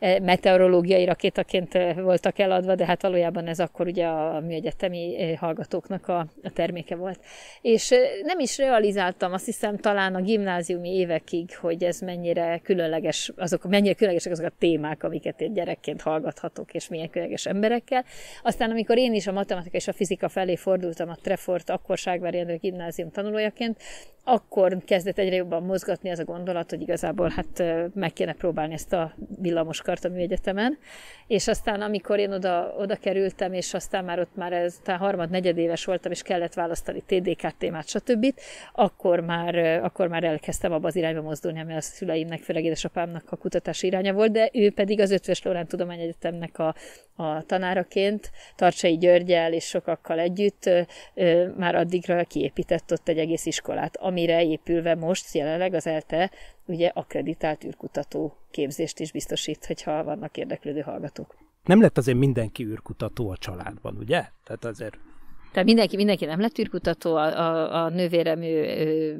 E, meteorológiai rakétaként e, voltak eladva, de hát valójában ez akkor ugye a, a műegyetemi e, hallgatóknak a, a termék emléke volt. És nem is realizáltam, azt hiszem talán a gimnáziumi évekig, hogy ez mennyire különleges, azok, mennyire különlegesek azok a témák, amiket én gyerekként hallgathatok, és milyen különleges emberekkel. Aztán, amikor én is a matematika és a fizika felé fordultam a Trefort, akkor Ságvári Endő gimnázium tanulójaként, akkor kezdett egyre jobban mozgatni az a gondolat, hogy igazából hát meg kéne próbálni ezt a villamoskart a műegyetemen. És aztán, amikor én oda, oda kerültem, és aztán már ott már ez, tehát harmad-negyedéves voltam, és kellett választani választani TDK témát, stb., akkor már, akkor már elkezdtem abba az irányba mozdulni, ami a szüleimnek, főleg édesapámnak a kutatási iránya volt, de ő pedig az Ötvös Lorán Egyetemnek a, a tanáraként, Tartsai Györgyel és sokakkal együtt már addigra kiépített ott egy egész iskolát, amire épülve most jelenleg az ELTE ugye akreditált űrkutató képzést is biztosít, hogyha vannak érdeklődő hallgatók. Nem lett azért mindenki űrkutató a családban, ugye? Tehát azért tehát mindenki, mindenki nem lett űrkutató, a, a, a nővérem ő, ő,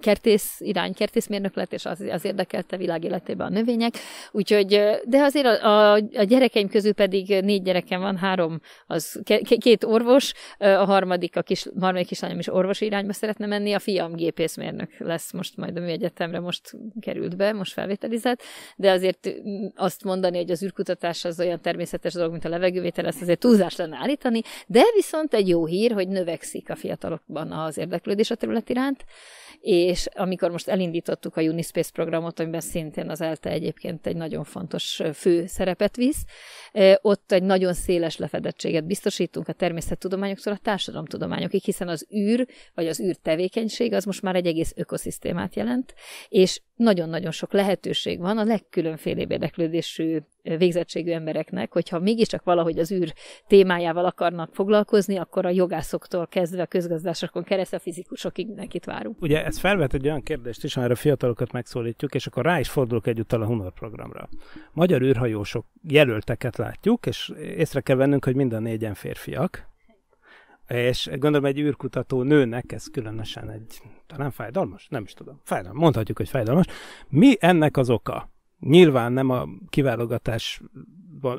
kertész, kertészmérnök lett, és az, az érdekelte világ életében a növények. Úgyhogy, de azért a, a, a gyerekeim közül pedig négy gyerekem van, három, az két orvos, a harmadik, a kis, harmadik kislányom is orvosi irányba szeretne menni, a fiam gépészmérnök lesz most majd a műegyetemre, most került be, most felvételizett, de azért azt mondani, hogy az űrkutatás az olyan természetes dolog, mint a levegővétel, ezt azért túlzás lenne állítani, de viszont egy jó hír, hogy növekszik a fiatalokban az érdeklődés a terület iránt, és amikor most elindítottuk a Unispace programot, amiben szintén az ELTE egyébként egy nagyon fontos fő szerepet visz, ott egy nagyon széles lefedettséget biztosítunk a természettudományoktól a társadalomtudományokig, hiszen az űr, vagy az űr tevékenység az most már egy egész ökoszisztémát jelent, és nagyon-nagyon sok lehetőség van a legkülönfélebb érdeklődésű végzettségű embereknek, hogyha mégiscsak valahogy az űr témájával akarnak foglalkozni, akkor a jogászoktól kezdve a közgazdásokon keresztül a fizikusokig mindenkit várunk. Ugye ez felvet egy olyan kérdést is, amire a fiatalokat megszólítjuk, és akkor rá is fordulok egyúttal a Hunor programra. Magyar űrhajósok jelölteket látjuk, és észre kell vennünk, hogy mind a négyen férfiak és gondolom egy űrkutató nőnek ez különösen egy, talán fájdalmas? Nem is tudom. Fájdalmas. Mondhatjuk, hogy fájdalmas. Mi ennek az oka? Nyilván nem a kiválogatás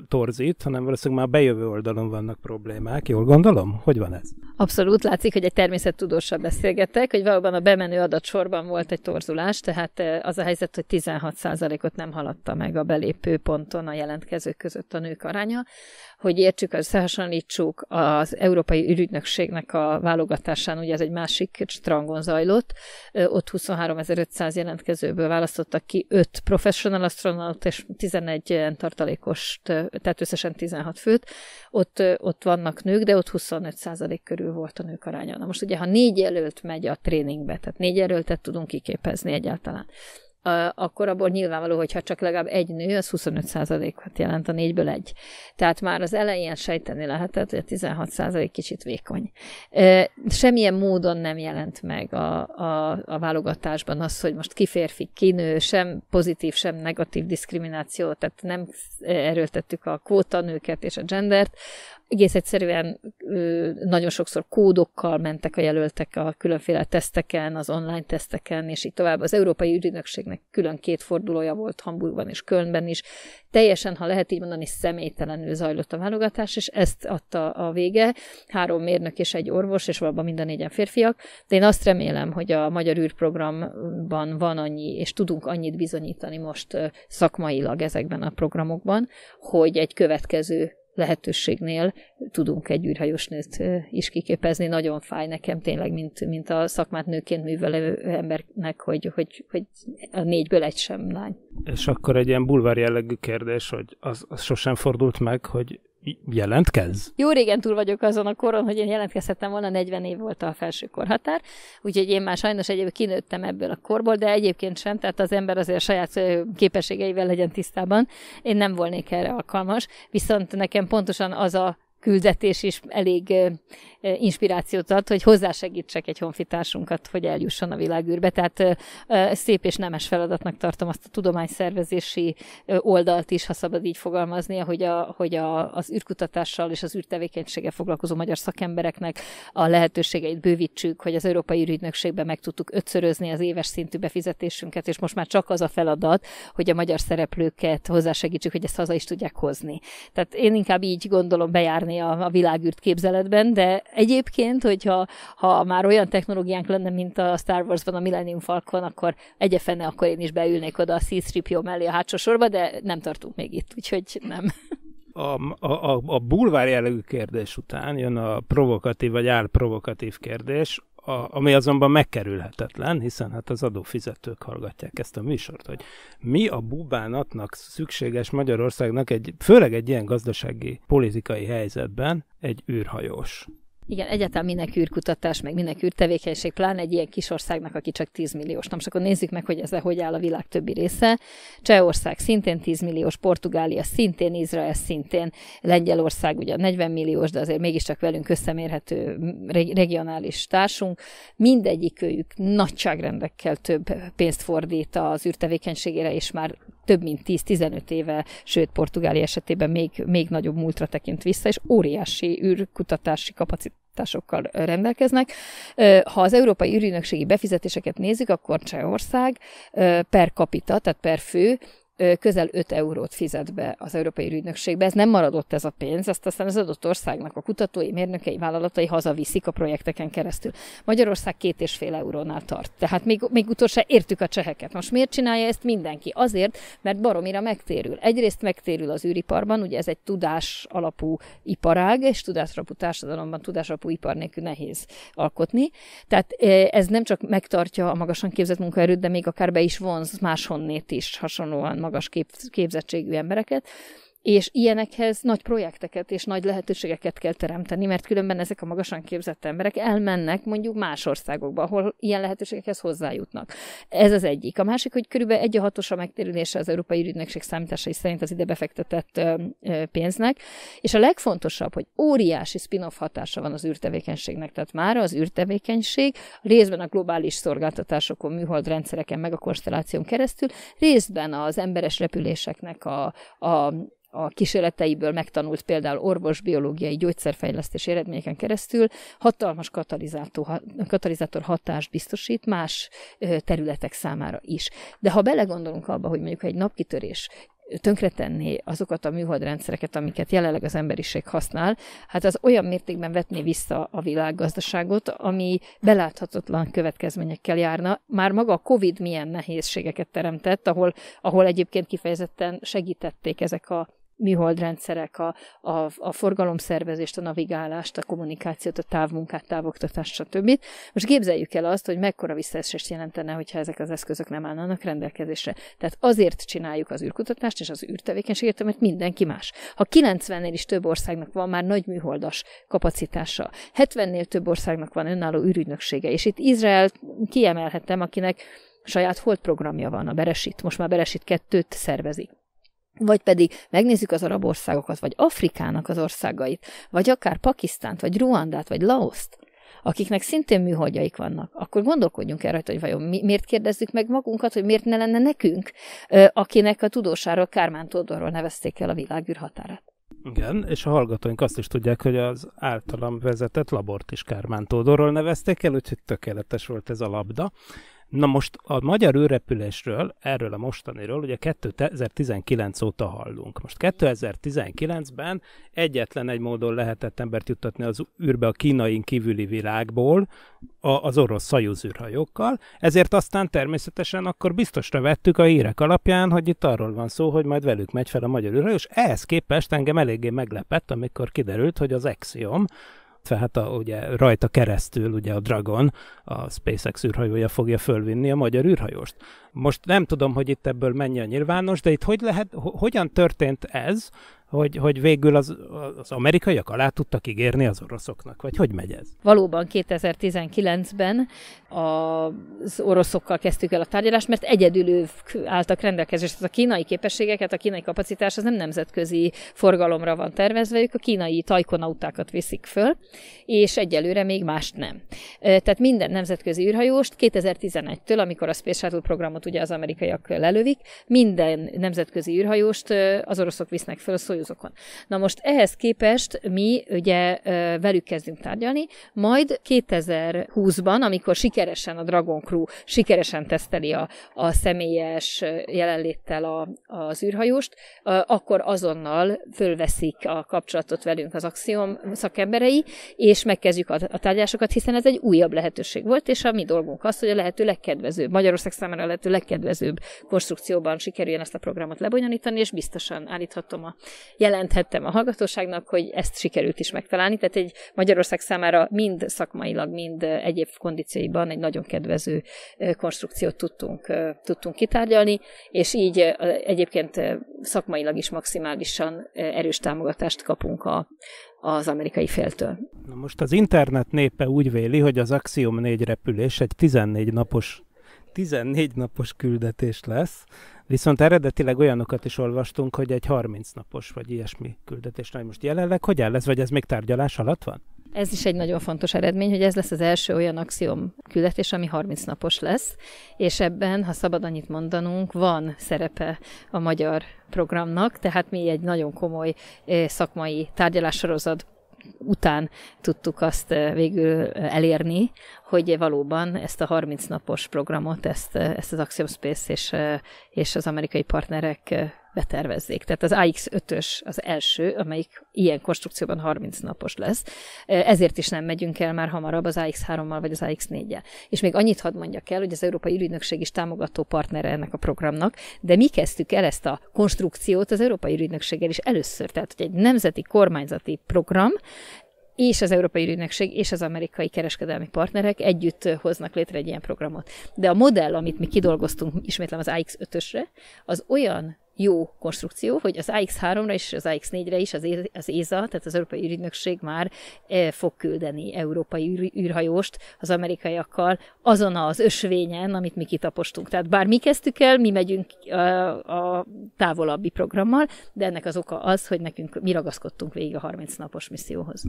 torzít, hanem valószínűleg már a bejövő oldalon vannak problémák. Jól gondolom? Hogy van ez? Abszolút. Látszik, hogy egy természettudóssal beszélgettek, hogy valóban a bemenő adatsorban volt egy torzulás, tehát eh, az a helyzet, hogy 16%-ot nem haladta meg a belépő ponton a jelentkezők között a nők aránya hogy értsük, összehasonlítsuk az Európai Ürügynökségnek a válogatásán, ugye ez egy másik strangon zajlott, ott 23.500 jelentkezőből választottak ki 5 professional astronaut és 11 tartalékos, tehát összesen 16 főt, ott, ott vannak nők, de ott 25% körül volt a nők aránya. Na most ugye, ha négy jelölt megy a tréningbe, tehát négy jelöltet tudunk kiképezni egyáltalán, akkor abból nyilvánvaló, hogyha csak legalább egy nő, az 25%-ot jelent a négyből egy. Tehát már az elején sejteni lehetett, hogy a 16% kicsit vékony. Semmilyen módon nem jelent meg a, a, a válogatásban az, hogy most ki férfi, ki nő, sem pozitív, sem negatív diszkrimináció, tehát nem erőltettük a nőket és a gendert, egész egyszerűen nagyon sokszor kódokkal mentek a jelöltek a különféle teszteken, az online teszteken, és így tovább. Az Európai Ügynökségnek külön két fordulója volt Hamburgban és Kölnben is. Teljesen, ha lehet így mondani, személytelenül zajlott a válogatás, és ezt adta a vége. Három mérnök és egy orvos, és valóban a négyen férfiak. De én azt remélem, hogy a Magyar űrprogramban van annyi, és tudunk annyit bizonyítani most szakmailag ezekben a programokban, hogy egy következő lehetőségnél tudunk egy űrhajósnőt is kiképezni. Nagyon fáj nekem tényleg, mint, mint a szakmát nőként művelő embernek, hogy, hogy, hogy a négyből egy sem lány. És akkor egy ilyen bulvár jellegű kérdés, hogy az, az sosem fordult meg, hogy Jelentkez? Jó régen túl vagyok azon a koron, hogy én jelentkezhettem volna, 40 év volt a felső korhatár, úgyhogy én már sajnos egyéb kinőttem ebből a korból, de egyébként sem, tehát az ember azért saját képességeivel legyen tisztában. Én nem volnék erre alkalmas, viszont nekem pontosan az a küldetés is elég inspirációt ad, hogy hozzásegítsek egy honfitársunkat, hogy eljusson a világűrbe. Tehát szép és nemes feladatnak tartom azt a tudományszervezési oldalt is, ha szabad így fogalmazni, hogy, a, hogy a, az űrkutatással és az űrtevékenységgel foglalkozó magyar szakembereknek a lehetőségeit bővítsük, hogy az Európai Ürügynökségben meg tudtuk ötszörözni az éves szintű befizetésünket, és most már csak az a feladat, hogy a magyar szereplőket hozzásegítsük, hogy ezt haza is tudják hozni. Tehát én inkább így gondolom bejárni segíteni a, a világűrt képzeletben, de egyébként, hogyha ha már olyan technológiánk lenne, mint a Star Wars-ban a Millennium Falcon, akkor egyefene, akkor én is beülnék oda a C-3PO mellé a hátsó sorba, de nem tartunk még itt, úgyhogy nem. A, a, a, a bulvár jellegű kérdés után jön a provokatív vagy álprovokatív kérdés, a, ami azonban megkerülhetetlen, hiszen hát az adófizetők hallgatják ezt a műsort, hogy mi a bubánatnak szükséges Magyarországnak, egy, főleg egy ilyen gazdasági, politikai helyzetben egy űrhajós. Igen, egyáltalán minek űrkutatás, meg minek űrtevékenység, pláne egy ilyen kis országnak, aki csak 10 milliós. Na most akkor nézzük meg, hogy ezzel hogy áll a világ többi része. Csehország szintén 10 milliós, Portugália szintén, Izrael szintén, Lengyelország ugye 40 milliós, de azért mégiscsak velünk összemérhető regionális társunk. Mindegyik őjük nagyságrendekkel több pénzt fordít az űrtevékenységére, és már több mint 10-15 éve, sőt Portugália esetében még, még nagyobb múltra tekint vissza, és óriási űrkutatási kapacitás tásokkal rendelkeznek. Ha az európai űrűnökségi befizetéseket nézzük, akkor Csehország per capita, tehát per fő közel 5 eurót fizet be az Európai Ügynökségbe. Ez nem maradott ez a pénz, ezt aztán az adott országnak a kutatói, mérnökei, vállalatai hazaviszik a projekteken keresztül. Magyarország két és fél eurónál tart. Tehát még, még utolsó értük a cseheket. Most miért csinálja ezt mindenki? Azért, mert baromira megtérül. Egyrészt megtérül az űriparban, ugye ez egy tudás alapú iparág, és tudás alapú társadalomban tudás alapú ipar nélkül nehéz alkotni. Tehát ez nem csak megtartja a magasan képzett munkaerőt, de még akár be is vonz máshonnét is hasonlóan magas kép, képzettségű embereket, és ilyenekhez nagy projekteket és nagy lehetőségeket kell teremteni, mert különben ezek a magasan képzett emberek elmennek mondjuk más országokba, ahol ilyen lehetőségekhez hozzájutnak. Ez az egyik. A másik, hogy körülbelül egy a hatos a megtérülése az Európai Ügynökség számításai szerint az ide befektetett pénznek, és a legfontosabb, hogy óriási spin-off hatása van az űrtevékenységnek, tehát már az űrtevékenység részben a globális szolgáltatásokon, műholdrendszereken, meg a konstelláción keresztül, részben az emberes repüléseknek a, a a kísérleteiből megtanult például biológiai gyógyszerfejlesztés eredményeken keresztül hatalmas katalizátor, katalizátor hatást biztosít más területek számára is. De ha belegondolunk abba, hogy mondjuk egy napkitörés tönkretenné azokat a műholdrendszereket, amiket jelenleg az emberiség használ, hát az olyan mértékben vetné vissza a világgazdaságot, ami beláthatatlan következményekkel járna. Már maga a COVID milyen nehézségeket teremtett, ahol, ahol egyébként kifejezetten segítették ezek a műholdrendszerek, a, a, a forgalomszervezést, a navigálást, a kommunikációt, a távmunkát, távoktatást, stb. Most képzeljük el azt, hogy mekkora visszaesést jelentene, hogyha ezek az eszközök nem állnának rendelkezésre. Tehát azért csináljuk az űrkutatást és az űrtevékenységet, mert mindenki más. Ha 90-nél is több országnak van már nagy műholdas kapacitása, 70-nél több országnak van önálló űrügynöksége, és itt Izrael kiemelhetem, akinek saját holdprogramja van, a Beresit. Most már Beresit kettőt szervezik vagy pedig megnézzük az arab országokat, vagy Afrikának az országait, vagy akár Pakisztánt, vagy Ruandát, vagy Laoszt, akiknek szintén műholdjaik vannak, akkor gondolkodjunk el rajta, hogy vajon mi, miért kérdezzük meg magunkat, hogy miért ne lenne nekünk, akinek a tudósáról, Kármán Tódorról nevezték el a világűr határát. Igen, és a hallgatóink azt is tudják, hogy az általam vezetett labort is Kármán Tódorról nevezték el, úgyhogy tökéletes volt ez a labda. Na most a magyar űrrepülésről, erről a mostaniról, ugye 2019 óta hallunk. Most 2019-ben egyetlen egy módon lehetett embert juttatni az űrbe a kínai kívüli világból, a, az orosz szajúz űrhajókkal, ezért aztán természetesen akkor biztosra vettük a hírek alapján, hogy itt arról van szó, hogy majd velük megy fel a magyar űrhajó, és ehhez képest engem eléggé meglepett, amikor kiderült, hogy az Axiom, illetve hát a, ugye rajta keresztül ugye a Dragon, a SpaceX űrhajója fogja fölvinni a magyar űrhajóst. Most nem tudom, hogy itt ebből mennyi a nyilvános, de itt hogy lehet, hogyan történt ez, hogy, hogy végül az, az amerikaiak alá tudtak ígérni az oroszoknak, vagy hogy megy ez? Valóban 2019-ben az oroszokkal kezdtük el a tárgyalást, mert egyedül ők álltak rendelkezésre. A kínai képességeket, a kínai kapacitás az nem nemzetközi forgalomra van tervezve, ők a kínai tajkonautákat viszik föl, és egyelőre még mást nem. Tehát minden nemzetközi űrhajóst 2011-től, amikor a Space Shuttle programot ugye az amerikaiak lelövik, minden nemzetközi űrhajóst az oroszok visznek föl a hajózókon. Na most ehhez képest mi ugye velük kezdünk tárgyalni, majd 2020-ban, amikor sikeresen a Dragon Crew sikeresen teszteli a, a személyes jelenléttel a, az űrhajóst, akkor azonnal fölveszik a kapcsolatot velünk az Axiom szakemberei, és megkezdjük a, a tárgyásokat, hiszen ez egy újabb lehetőség volt, és a mi dolgunk az, hogy a lehető legkedvezőbb, Magyarország számára a lehető legkedvezőbb konstrukcióban sikerüljen ezt a programot lebonyolítani, és biztosan állíthatom a jelenthettem a hallgatóságnak, hogy ezt sikerült is megtalálni. Tehát egy Magyarország számára mind szakmailag, mind egyéb kondícióiban egy nagyon kedvező konstrukciót tudtunk, tudtunk kitárgyalni, és így egyébként szakmailag is maximálisan erős támogatást kapunk a, az amerikai féltől. Na most az internet népe úgy véli, hogy az Axiom 4 repülés egy 14 napos 14 napos küldetés lesz, viszont eredetileg olyanokat is olvastunk, hogy egy 30 napos vagy ilyesmi küldetés. Na, most jelenleg hogy áll lesz, vagy ez még tárgyalás alatt van? Ez is egy nagyon fontos eredmény, hogy ez lesz az első olyan axiom küldetés, ami 30 napos lesz, és ebben, ha szabad annyit mondanunk, van szerepe a magyar programnak, tehát mi egy nagyon komoly eh, szakmai tárgyalássorozat után tudtuk azt eh, végül eh, elérni, hogy valóban ezt a 30 napos programot, ezt, eh, ezt az Axiom Space és, és az amerikai partnerek betervezzék. Tehát az AX5-ös az első, amelyik ilyen konstrukcióban 30 napos lesz. Ezért is nem megyünk el már hamarabb az AX3-mal vagy az AX4-jel. És még annyit hadd mondjak el, hogy az Európai Ügynökség is támogató partnere ennek a programnak, de mi kezdtük el ezt a konstrukciót az Európai Ügynökséggel is először. Tehát, hogy egy nemzeti kormányzati program és az Európai Ügynökség és az amerikai kereskedelmi partnerek együtt hoznak létre egy ilyen programot. De a modell, amit mi kidolgoztunk, ismétlem az AX5-ösre, az olyan jó konstrukció, hogy az AX3-ra és az AX4-re is az, az tehát az Európai Ügynökség már e, fog küldeni európai űrhajóst az amerikaiakkal azon az ösvényen, amit mi kitapostunk. Tehát bár mi kezdtük el, mi megyünk a, e, a távolabbi programmal, de ennek az oka az, hogy nekünk mi ragaszkodtunk végig a 30 napos misszióhoz.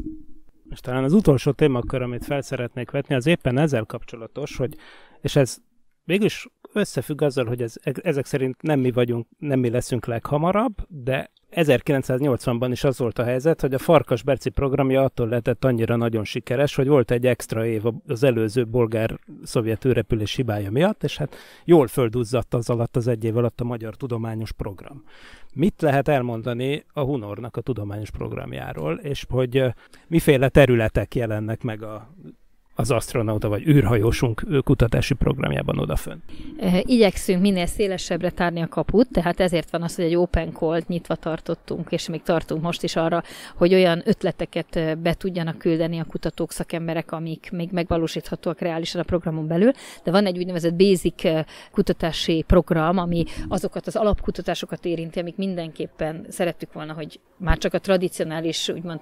És talán az utolsó témakör, amit fel szeretnék vetni, az éppen ezzel kapcsolatos, hogy, és ez végülis összefügg azzal, hogy ez, e-, ezek szerint nem mi vagyunk, nem mi leszünk leghamarabb, de 1980-ban is az volt a helyzet, hogy a Farkas Berci programja attól lehetett annyira nagyon sikeres, hogy volt egy extra év az előző bolgár-szovjet űrrepülés hibája miatt, és hát jól földúzzadt az alatt az egy év alatt a magyar tudományos program. Mit lehet elmondani a Hunornak a tudományos programjáról, és hogy miféle területek jelennek meg a az astronauta vagy űrhajósunk kutatási programjában odafön. Igyekszünk minél szélesebbre tárni a kaput, tehát ezért van az, hogy egy open call nyitva tartottunk, és még tartunk most is arra, hogy olyan ötleteket be tudjanak küldeni a kutatók, szakemberek, amik még megvalósíthatóak reálisan a programon belül, de van egy úgynevezett basic kutatási program, ami azokat az alapkutatásokat érinti, amik mindenképpen szerettük volna, hogy már csak a tradicionális, úgymond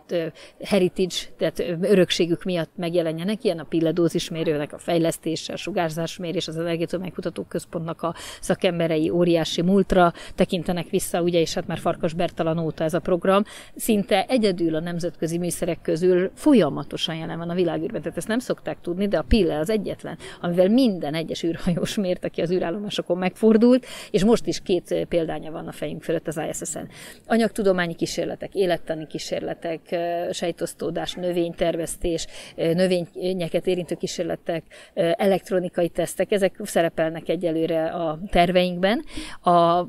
heritage, tehát örökségük miatt megjelenjenek, ilyen a mérőnek a fejlesztése, a sugárzásmérés, az Energiatömegkutató Központnak a szakemberei óriási múltra tekintenek vissza, ugye, és hát már Farkas Bertalan óta ez a program. Szinte egyedül a nemzetközi műszerek közül folyamatosan jelen van a világűrben, tehát ezt nem szokták tudni, de a pille az egyetlen, amivel minden egyes űrhajós mért, aki az űrállomásokon megfordult, és most is két példánya van a fejünk fölött az ISS-en. Anyagtudományi kísérletek, élettani kísérletek, sejtosztódás, növénytervesztés, növények gyermekeket érintő kísérletek, elektronikai tesztek, ezek szerepelnek egyelőre a terveinkben. A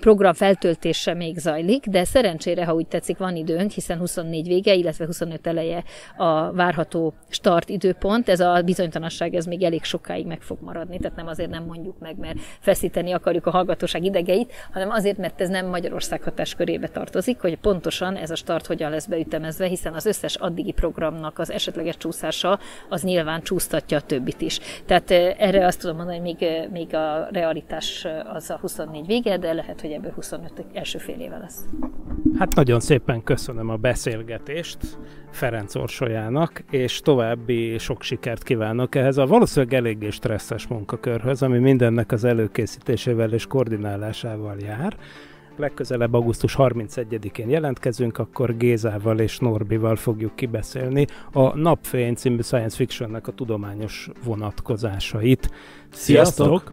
program feltöltése még zajlik, de szerencsére, ha úgy tetszik, van időnk, hiszen 24 vége, illetve 25 eleje a várható start időpont. Ez a bizonytalanság, ez még elég sokáig meg fog maradni, tehát nem azért nem mondjuk meg, mert feszíteni akarjuk a hallgatóság idegeit, hanem azért, mert ez nem Magyarország hatáskörébe tartozik, hogy pontosan ez a start hogyan lesz beütemezve, hiszen az összes addigi programnak az esetleges csúszása az nyilván csúsztatja a többit is. Tehát erre azt tudom mondani, hogy még, még a realitás az a 24 vége, de lehet, hogy ebből 25 első fél éve lesz. Hát nagyon szépen köszönöm a beszélgetést Ferenc Orsolyának, és további sok sikert kívánok ehhez a valószínűleg eléggé stresszes munkakörhöz, ami mindennek az előkészítésével és koordinálásával jár legközelebb augusztus 31-én jelentkezünk, akkor Gézával és Norbival fogjuk kibeszélni a Napfény című science fictionnek a tudományos vonatkozásait. Sziasztok! Sziasztok!